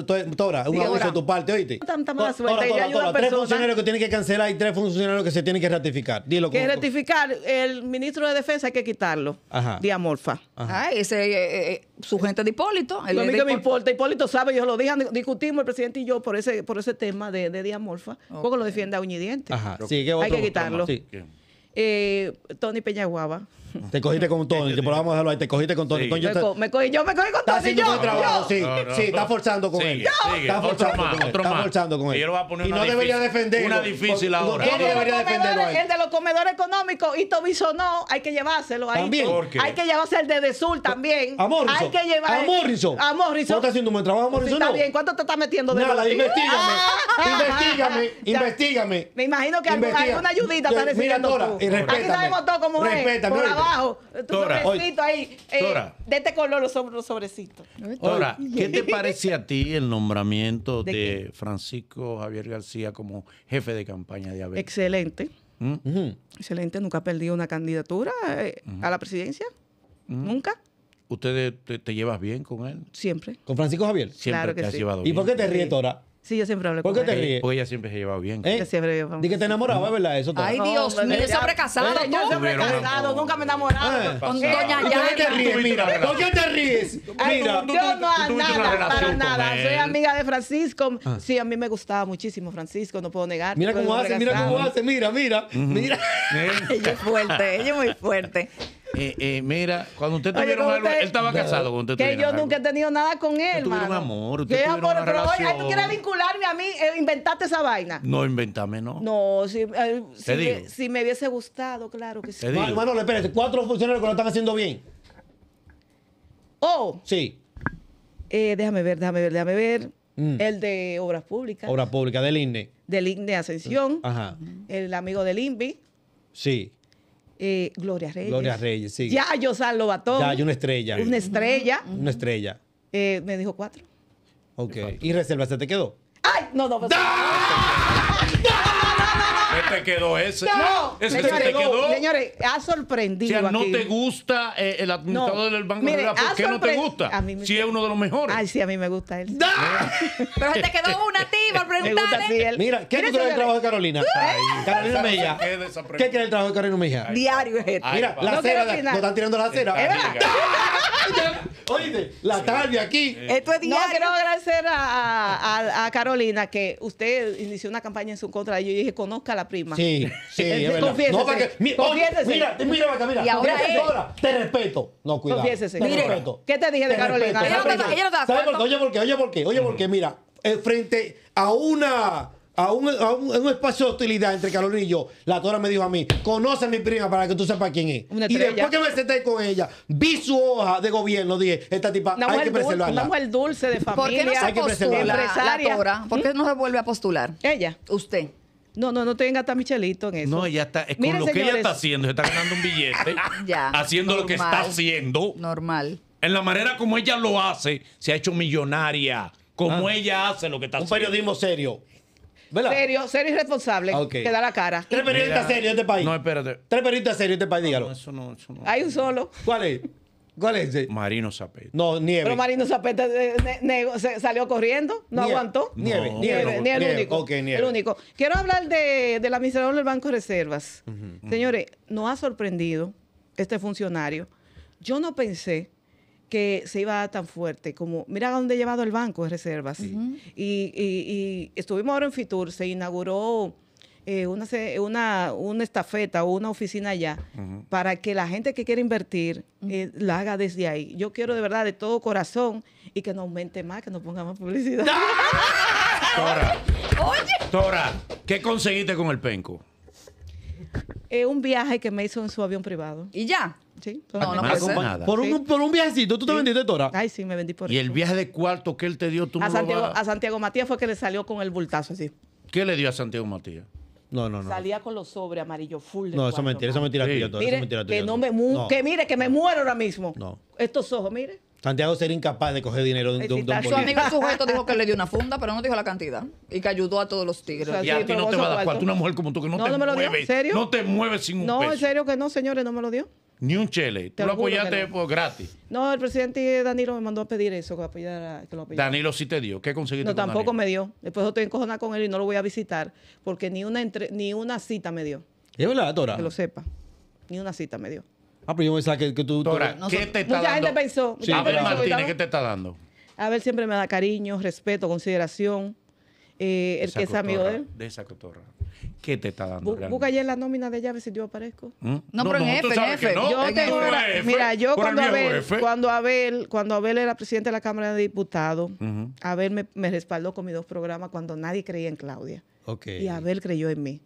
es un abuso de tu parte, ¿oíste? Tora, Tres funcionarios que tienen que cancelar y tres funcionarios que se tienen que ratificar. Dilo Que ratificar, el ministro de Defensa hay que quitarlo. Ajá. Diamorfa. Ajá. Ah, ese, es eh, eh, eh, su gente de Hipólito. El, lo único que me importa, Hipólito sabe, yo lo dije, discutimos el presidente y yo por ese, por ese tema de, de Diamorfa, okay. porque lo defiende a uñidiente. Ajá. hay que quitarlo. Sí. Eh, Tony Peñaguaba. Te cogiste con Tony, te probamos a dejarlo ahí. Te cogiste con Tony. yo, me cogí, yo me cogí con Tony. Yo, yo. Trabajo, sí, sí, está forzando con él. Sigue, está forzando otro con más, él. está forzando con él. Y, no debería defenderlo. Una difícil ahora. no debería defenderlo. El de los comedores económicos y no hay que llevárselo ahí. También. Hay que llevárselo el de Sur también. A Morrison. Hay que llevar. A Morrison. A Morrison. ¿No está haciendo un buen trabajo, Morrison? está bien. ¿Cuánto te estás metiendo de Nada, investigame. Investígame. investigame Me imagino que una ayudita está recibiendo. Mira, Nora. Aquí sabemos todo como es. Eh, de este color los, sobrecitos. Ahora, ¿qué te parece a ti el nombramiento de, Francisco Javier García como jefe de campaña de ABE? Excelente. ¿Mm? Excelente, nunca ha perdido una candidatura eh, a la presidencia. ¿Mm? Nunca. ¿Ustedes te, llevas bien con él? Siempre. ¿Con Francisco Javier? Siempre te has llevado bien. ¿Y por qué te ríes, Tora? Sí, yo siempre hablo ¿Por qué te ríes? Porque ella siempre se llevado bien. ¿Eh? Yo siempre llevaba bien. Di que te enamoraba, ¿verdad? Eso te- Ay, Dios mío, yo siempre casado, tú. Yo siempre he casado, nunca me he enamorado. Eh, con ¿Por qué te ríes? Mira, ¿por qué te ríes? Mira, yo no, hago nada, para nada. Soy amiga de Francisco. Ah. Sí, a mí me gustaba muchísimo Francisco, no puedo negar. mira cómo hace, mira cómo hace, mira, mira, mira. Ella es fuerte, ella es muy fuerte. Eh, eh, mira, cuando usted tuvieron algo, él estaba casado con usted. Que yo nunca he tenido nada con él. Usted un amor, usted tuvieron amor, pero relación. tú quieres vincularme a mí, eh, inventaste esa vaina. No, inventame, no. No, si, eh, si, me, hubiese gustado, claro que sí. Bueno, ah, Manolo, espérate, cuatro funcionarios que lo están haciendo bien. Oh. Sí. Eh, déjame ver, déjame ver, déjame ver. Mm. El de Obras Públicas. Obras Públicas, del INDE. Del INDE Ascensión. Ajá. El amigo del INVI. Sí eh, Gloria Reyes. Gloria Reyes, sí. Ya a todos. Ya, hay una estrella. Una estrella. Una estrella. Eh, me dijo cuatro. Ok. ¿Y reserva se te quedó? ¡Ay! No, no. ¡Ah! te quedó ese. señores, se te Señores, ha sorprendido. O sea, no te gusta eh, el administrador del Banco Mire, ¿Por qué no te gusta? si es uno de los mejores. Ay, sí, a mí me gusta él. Pero se te quedó una a ti por preguntarle. Mira, ¿qué tú crees del trabajo de Carolina? Carolina Mella. ¿Qué crees el trabajo de Carolina Mejía? Diario es esto. Mira, la cera, no están tirando la cera. Oye, la tarde aquí. Esto es diario. No, quiero agradecer a, a, a Carolina que usted inició una campaña en su contra. Yo dije, conozca la Sí, sí, es verdad. mira, mira, acá, mira. Y ahora Confiésese Te respeto. No, cuidado. Confiésese. Te Mire, ¿qué te dije de Carolina? Ella no te- ella no te da por qué? Oye, porque, oye, porque, oye, porque, mm. mira, eh, frente a una. A un, a un- espacio de hostilidad entre Carolina y yo, la tora me dijo a mí, conoce a mi prima para que tú sepas quién es. Y después que me senté con ella, vi su hoja de gobierno, dije, esta tipa hay que preservarla. dulce, una dulce de familia. ¿Por qué no Hay que postula la Tora? ¿Por qué ¿Mm? no se vuelve a postular? Ella. Usted. No, no, no te venga Michelito en eso. No, ella está, es eh, con lo que ella está haciendo, se está ganando un billete, ah, Ya, haciendo lo que está haciendo, Normal. en la manera como ella lo hace, se ha hecho millonaria, como ah. ella hace lo que está haciendo. Un periodismo serio. Serio, serio y responsable. Que da la cara. Tres periodistas serios en este país. No, espérate. Tres periodistas serios en este país, dígalo. No, eso no, eso no. Hay un solo. ¿Cuál es? ¿Cuál es Marino Zapeta. No, Nieve. Pero Marino Zapeta eh, salió corriendo, no aguantó. Nieve, Nieve, el único. Quiero hablar de, del administrador del Banco de Reservas. Señores, No ha sorprendido este funcionario. Yo no pensé que se iba a dar tan fuerte como, mira a dónde ha llevado el Banco de Reservas. y, y estuvimos ahora en Fitur, se inauguró eh, una, una, una, estafeta o una oficina allá para que la gente que quiere invertir eh, la haga desde ahí. Yo quiero de verdad, de todo corazón, y que no aumente más, que no ponga más publicidad. Tora, Oye. Tora, ¿qué conseguiste con el penco? Eh, un viaje que me hizo en su avión privado. ¿Y ya? Sí. No, no me Por, un, por un viajecito, ¿tú te vendiste, Tora? Ay, sí, me vendí por ¿Y el viaje de cuarto que él te dio, tú a Santiago, A Santiago Matías fue que le salió con el bultazo así. ¿Qué le dio a Santiago Matías? No, no, no. Salía con los sobres amarillos full. no, eso es mentira, eso es mentira. Sí. Tira, todo, mire, que, no me no. que mire, que me muero ahora mismo. No. Estos ojos, mire. Santiago sería incapaz de coger dinero de, Su amigo sujeto dijo que le dio una funda, pero no dijo la cantidad. Y que ayudó a todos los tigres. y a ti no te va a dar cuarto. Una mujer como tú que no, te no me lo dio. ¿En serio? No te mueves sin un no, peso. No, en serio que no, señores, no me lo dio. Ni un chele. Tú te lo, apoyaste gratis. No, el presidente Danilo me mandó a pedir eso, que, apoyara, que lo apoyara. Danilo sí te dio. ¿Qué conseguiste? No, tampoco me dio. Después yo estoy encojonada con él y no lo voy a visitar porque ni una, entre, ni una cita me dio. ¿Es verdad, Dora? Que lo sepa. Ni una cita me dio. Ah, pero yo saqué que, que tú... doctora. ¿qué te está Mucha dando? gente pensó. a ver, gente Martínez, ¿qué te está dando? A ver, siempre me da cariño, respeto, consideración. Eh, el que es amigo de él. De esa cotorra. ¿Qué te está dando? busca ayer la nómina de ella si yo aparezco. ¿Mm? No, pero en F, en F. no, Yo tengo mira, yo cuando Abel, cuando Abel, cuando Abel era presidente de la Cámara de Diputados, Abel me, respaldó con mis dos programas cuando nadie creía en Claudia. Okay. Y Abel creyó en mí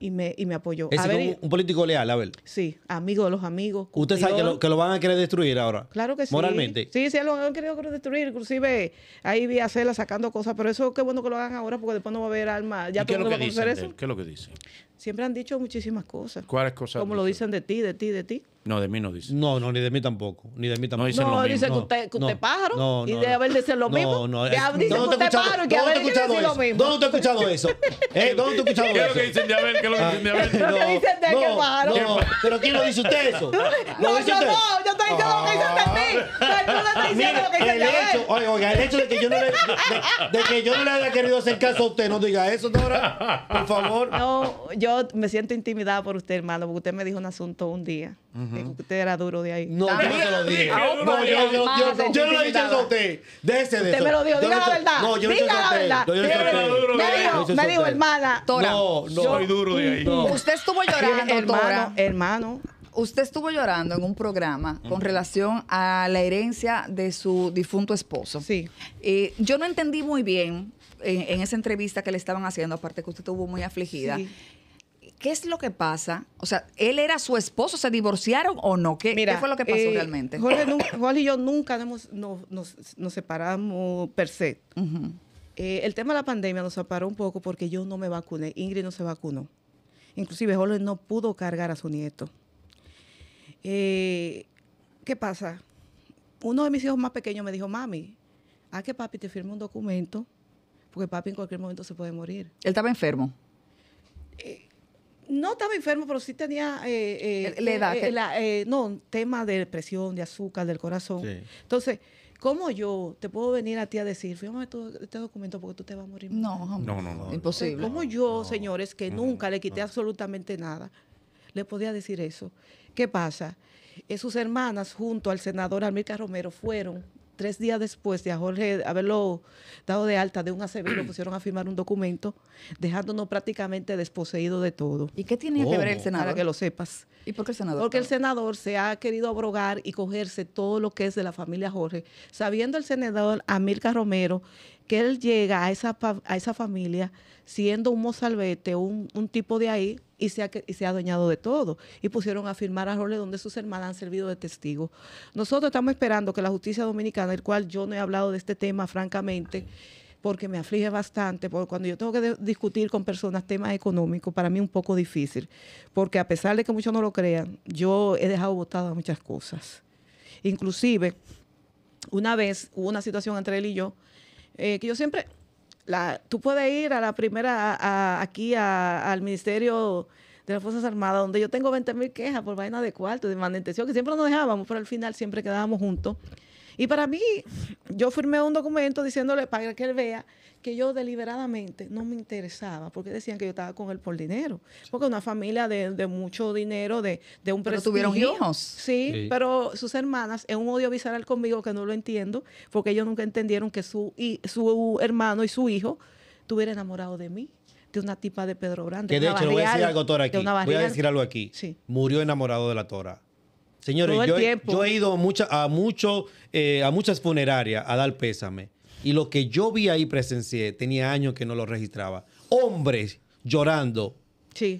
y me, y me apoyó. Es un, político leal, Abel. Sí, amigo de los amigos. ¿Usted sabe que lo, que lo, van a querer destruir ahora? Claro que sí. Moralmente. Sí, sí, lo han querido destruir. Inclusive ahí vi a Cela sacando cosas, pero eso qué bueno que lo hagan ahora porque después no va a haber alma. Ya todo ¿Qué es lo que dicen? Siempre han dicho muchísimas cosas. ¿Cuáles cosas? Como lo dicen de ti, de ti, de ti. No, de mí no dice. No, no, ni de mí tampoco. Ni de mí tampoco. No, dicen no dice que usted, que no, pájaro. No, no, y de haber lo mismo. No, no. De que usted pájaro que haber lo mismo. ¿Dónde usted ha escuchado eso? ¿Dónde te ha escuchado eso? ¿Qué es lo que dicen de ¿Qué es lo que dicen de de que pájaro. pero ¿quién lo dice usted eso? No, yo no. Yo estoy diciendo lo que dice de mí. Ah. Yo no estoy diciendo lo que de Oiga, el hecho de que yo no le de que yo no le haya querido hacer caso a usted, no diga eso, Dora. Por favor. No, yo me siento intimidada por usted, hermano, porque usted me dijo un asunto un día Usted era duro de ahí. No, yo no lo dije. No, yo, no lo he dicho a usted. Déjese de eso. Usted me lo dijo. Diga la verdad. No, yo Diga la verdad. Me dijo, me dijo, hermana. Tora. No, no. Soy duro de ahí. Usted estuvo llorando, Tora. Hermano. Usted estuvo llorando en un programa con relación a la herencia de su difunto esposo. Sí. yo no entendí muy bien eh, en, esa entrevista que le estaban haciendo, aparte que usted estuvo muy afligida. Sí ¿Qué es lo que pasa? O sea, ¿él era su esposo? ¿Se divorciaron o no? ¿Qué, fue lo que pasó eh, realmente? Jorge, y yo nunca nos, separamos per se. Eh, el tema de la pandemia nos separó un poco porque yo no me vacuné. Ingrid no se vacunó. Inclusive Jorge no pudo cargar a su nieto. Eh, ¿Qué pasa? Uno de mis hijos más pequeños me dijo, mami, ¿a que papi te firme un documento? Porque papi en cualquier momento se puede morir. Él estaba enfermo no estaba enfermo, pero sí tenía... Eh, eh, eh la edad. Eh, no, tema de presión, de azúcar, del corazón. Entonces, ¿cómo yo te puedo venir a ti a decir, fíjame este documento porque tú te vas a morir? No, No, no, Imposible. ¿Cómo yo, señores, que nunca le quité absolutamente nada, le podía decir eso? ¿Qué pasa? sus hermanas junto al senador Almirca Romero fueron tres días después de a Jorge haberlo dado de alta de un ACB, lo pusieron a firmar un documento, dejándonos prácticamente desposeído de todo. ¿Y qué tiene que ver el senador? Para que lo sepas. ¿Y por qué el senador? Porque el senador se ha querido abrogar y cogerse todo lo que es de la familia Jorge, sabiendo el senador Amilcar Romero que él llega a esa, a esa familia siendo un mozalbete, un, un tipo de ahí, y se, ha, y se ha adueñado de todo. Y pusieron a firmar a roles donde sus hermanas han servido de testigos. Nosotros estamos esperando que la justicia dominicana, el cual yo no he hablado de este tema, francamente, porque me aflige bastante, porque cuando yo tengo que discutir con personas temas económicos, para mí es un poco difícil, porque a pesar de que muchos no lo crean, yo he dejado votadas muchas cosas. Inclusive, una vez hubo una situación entre él y yo, eh, que yo siempre, la, tú puedes ir a la primera, aquí al Ministerio de las Fuerzas Armadas, donde yo tengo 20 mil quejas por vaina de cuarto, de manutención, que siempre nos dejábamos, pero al final siempre quedábamos juntos y para mí, yo firmé un documento diciéndole para que él vea que yo deliberadamente no me interesaba, porque decían que yo estaba con él por dinero, porque una familia de, mucho dinero, de, un presidente. tuvieron hijos. Sí, pero sus hermanas, en un odio visceral conmigo que no lo entiendo, porque ellos nunca entendieron que su, y, su hermano y su hijo estuviera enamorado de mí de una tipa de Pedro Grande. Que de, hecho, voy a decir algo, Tora, aquí. voy a decir algo aquí. Murió enamorado de la Tora. Señores, yo he, ido a, mucho, eh, a muchas funerarias a dar pésame. Y lo que yo vi ahí presencié, tenía años que no lo registraba. Hombres llorando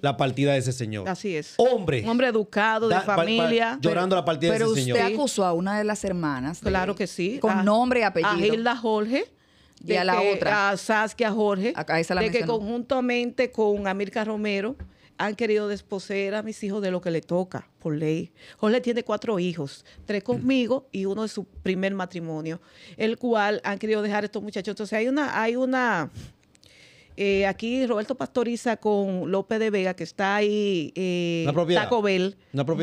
la partida de ese señor. Así es. Hombres. hombre educado, de familia. llorando la partida de ese señor. Pero usted acusó a una de las hermanas. Claro que sí. Con nombre y apellido. A Hilda Jorge. y a la otra. A Saskia Jorge. Acá la de que conjuntamente con Amirka Romero han querido desposeer a mis hijos de lo que le toca por ley. Jorge tiene cuatro hijos, tres conmigo y uno de su primer matrimonio, el cual han querido dejar a estos muchachos. Entonces hay una, hay una, eh, aquí Roberto pastoriza con López de Vega, que está ahí, eh, Taco Bell.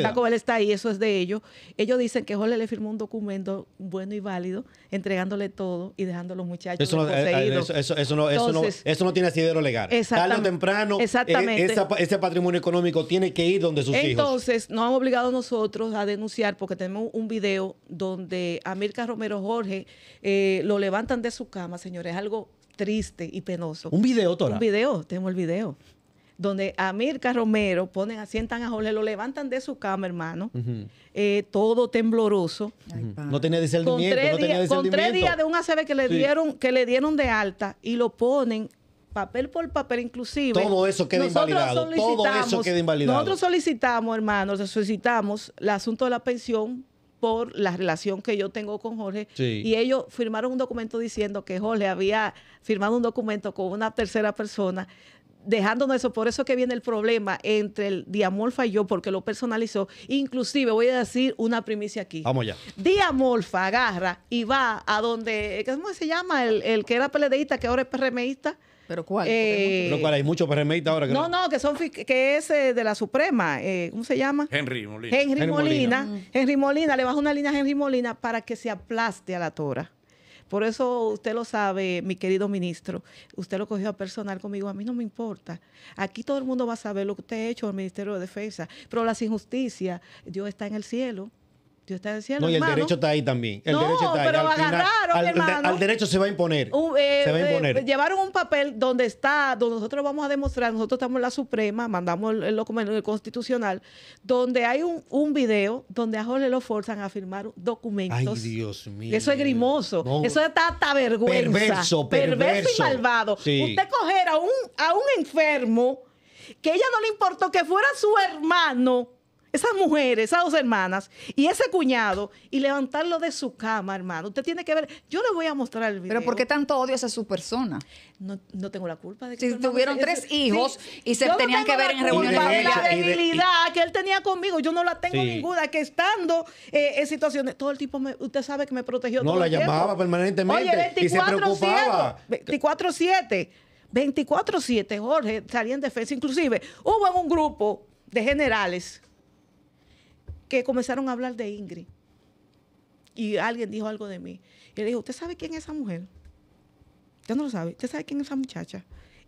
Taco Bell está ahí, eso es de ellos. Ellos dicen que Jorge le firmó un documento bueno y válido, entregándole todo y dejando a los muchachos eso no, eh, eh, eso, no, tiene asidero legal. Tarde o temprano, exactamente. ese patrimonio económico tiene que ir donde sus Entonces, hijos. Entonces, nos han obligado nosotros a denunciar porque tenemos un video donde a Mirka Romero Jorge lo levantan de su cama, señores, algo triste y penoso. Un video, Tora. Un video, tengo el video. Donde a Mirka Romero ponen, asientan a Jorge, lo levantan de su cama, hermano, eh, todo tembloroso. no tenía discernimiento. Con tres, no tenía con tres días de un ACB que le dieron, que le dieron de alta y lo ponen papel por papel, inclusive. Todo eso queda invalidado. Todo eso queda invalidado. Nosotros solicitamos, hermanos, solicitamos el asunto de la pensión por la relación que yo tengo con Jorge. Y ellos firmaron un documento diciendo que Jorge había firmado un documento con una tercera persona dejándonos eso, por eso que viene el problema entre el Diamorfa y yo, porque lo personalizó. Inclusive voy a decir una primicia aquí. Vamos ya. Diamorfa agarra y va a donde, ¿cómo se llama? El, que era peledeísta, que ahora es PRMista. ¿Pero cuál? Eh, Pero cuál, hay muchos PRMistas ahora que... No, no, que, son, que es eh, de la Suprema, eh, ¿cómo se llama? Henry Molina. Henry, Molina. Mm. Henry Molina, le bajo una línea a Henry Molina para que se aplaste a la tora. Por eso usted lo sabe, mi querido ministro, usted lo cogió a personal conmigo, a mí no me importa. Aquí todo el mundo va a saber lo que usted ha hecho en el Ministerio de Defensa, pero las injusticias, Dios está en el cielo está diciendo, No, y el derecho está ahí también. El no, derecho Pero al, agarraron, al, derecho se va a imponer. Uh, eh, se va a eh, imponer. llevaron un papel donde está, donde nosotros vamos a demostrar, nosotros estamos en la Suprema, mandamos el, documento constitucional, donde hay un, un, video donde a Jorge lo forzan a firmar documentos. Ay, Dios mío. Eso es grimoso. Eso está hasta vergüenza. Perverso, perverso. perverso y malvado. Usted coger a un, a un enfermo que ella no le importó que fuera su hermano esas mujeres, esas dos hermanas y ese cuñado y levantarlo de su cama, hermano. Usted tiene que ver. Yo le voy a mostrar el video. Pero ¿por qué tanto odio hacia su persona? No, tengo la culpa de que. Si tuvieron tres hijos y se tenían que ver en reuniones. De la debilidad que él tenía conmigo, yo no la tengo ninguna. Que estando eh, en situaciones, todo el tipo, me, usted sabe que me protegió. No, la llamaba permanentemente Oye, 24, y se 24-7. 24-7, Jorge salía en defensa. Inclusive, hubo en un grupo de generales que comenzaron a hablar de Ingrid. Y alguien dijo algo de mí. Y le dijo, ¿usted sabe quién es esa mujer? Usted no lo sabe. ¿Usted sabe quién es esa muchacha?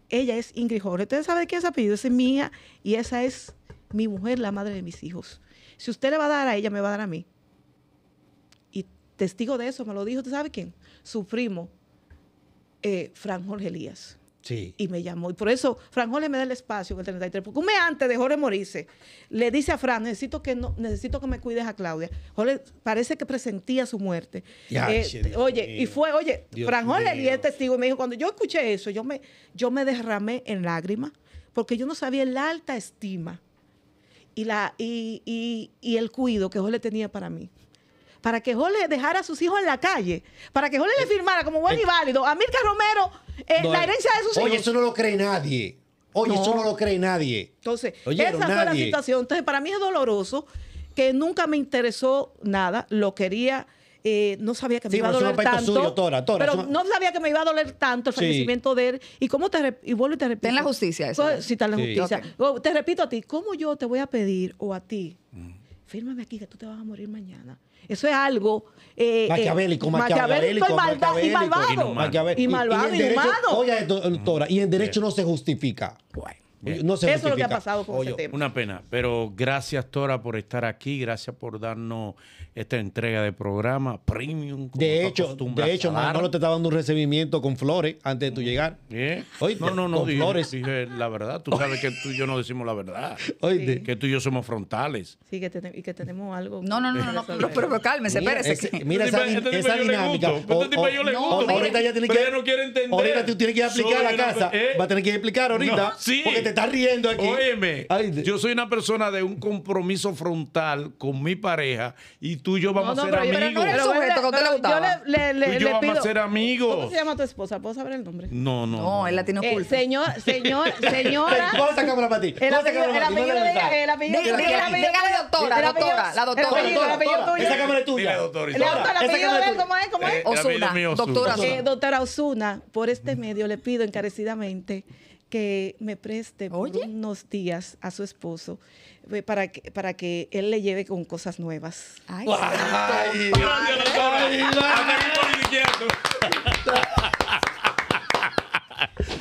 Ella es Ingrid Jorge. ¿Usted sabe quién es ese apellido? Esa es mía y esa es mi mujer, la madre de mis hijos. Si usted le va a dar a ella, me va a dar a mí. Y testigo de eso me lo dijo, ¿usted sabe quién? Su primo, eh, Fran Jorge Elías. Y me llamó. Y por eso le me da el espacio en el 33. Porque un mes antes de Jorge Morice le dice a Fran, necesito que, no, necesito que me cuides a Claudia. Jorge parece que presentía su muerte. Eh, oye, y fue, oye, le y el testigo. Y me dijo, cuando yo escuché eso, yo me, yo me derramé en lágrimas porque yo no sabía la alta estima y, la, y, y el cuido que Jorge tenía para mí para que Jorge dejara a sus hijos en la calle, para que Jorge le eh, firmara como buen y eh, válido a Mirka Romero eh, la herencia de sus hijos. Oye, eso no lo cree nadie. Oye, eso no lo cree nadie. Entonces, esa fue la situación. Entonces, para mí es doloroso que nunca me interesó nada, lo quería. no sabía que me iba a doler tanto. pero no sabía que me iba a doler tanto el fallecimiento de él. Y cómo te y vuelvo y te repito. la justicia eso. Pues, la justicia. Oh, te repito a ti, ¿cómo yo te voy a pedir o a ti? Mm. Fírmame aquí que tú te vas a morir mañana eso es algo eh, eh maquiavélico, eh, maquiavélico, maquiavélico, y malvado. Y, malvado, y, y, oye, doctora, y en derecho no se justifica. Bueno. Eso es lo que ha pasado con Oye, tema. Una pena, pero gracias Tora por estar aquí, gracias por darnos esta entrega de programa premium. De hecho, de hecho, Manolo te estaba dando un recibimiento con flores antes de tu mm. llegar. ¿Eh? no, no, no, dije, flores. la verdad, tú sabes que tú y yo no decimos la verdad. Que tú y yo somos frontales. Sí, que, tenemos y que tenemos algo. No, no, no, no, no, pero, cálmese, espérese. Mira, esa, esa dinámica. ahorita ya tiene que. Ahorita tú tienes que aplicar la casa. ¿eh? Va a tener que explicar ahorita. Sí te riendo aquí. Óyeme, yo soy una persona de un compromiso frontal con mi pareja y tú y yo vamos a ser amigos. Pero le yo le, le- Tú y yo vamos a ser amigos. ¿Cómo se llama tu esposa? ¿Puedo saber el nombre? No, no. No, él la tiene eh, oculta. señor, señor, señora. es esa cámara para ti. El esa apellido, cámara para la de Dígale, doctora, doctora, la doctora. Esa cámara es tuya. doctor, ¿cómo es? ¿Cómo es? doctora eh, eh, doctora Osuna, por este medio le pido encarecidamente que me preste unos días a su esposo eh, para que, para que él le lleve con cosas nuevas.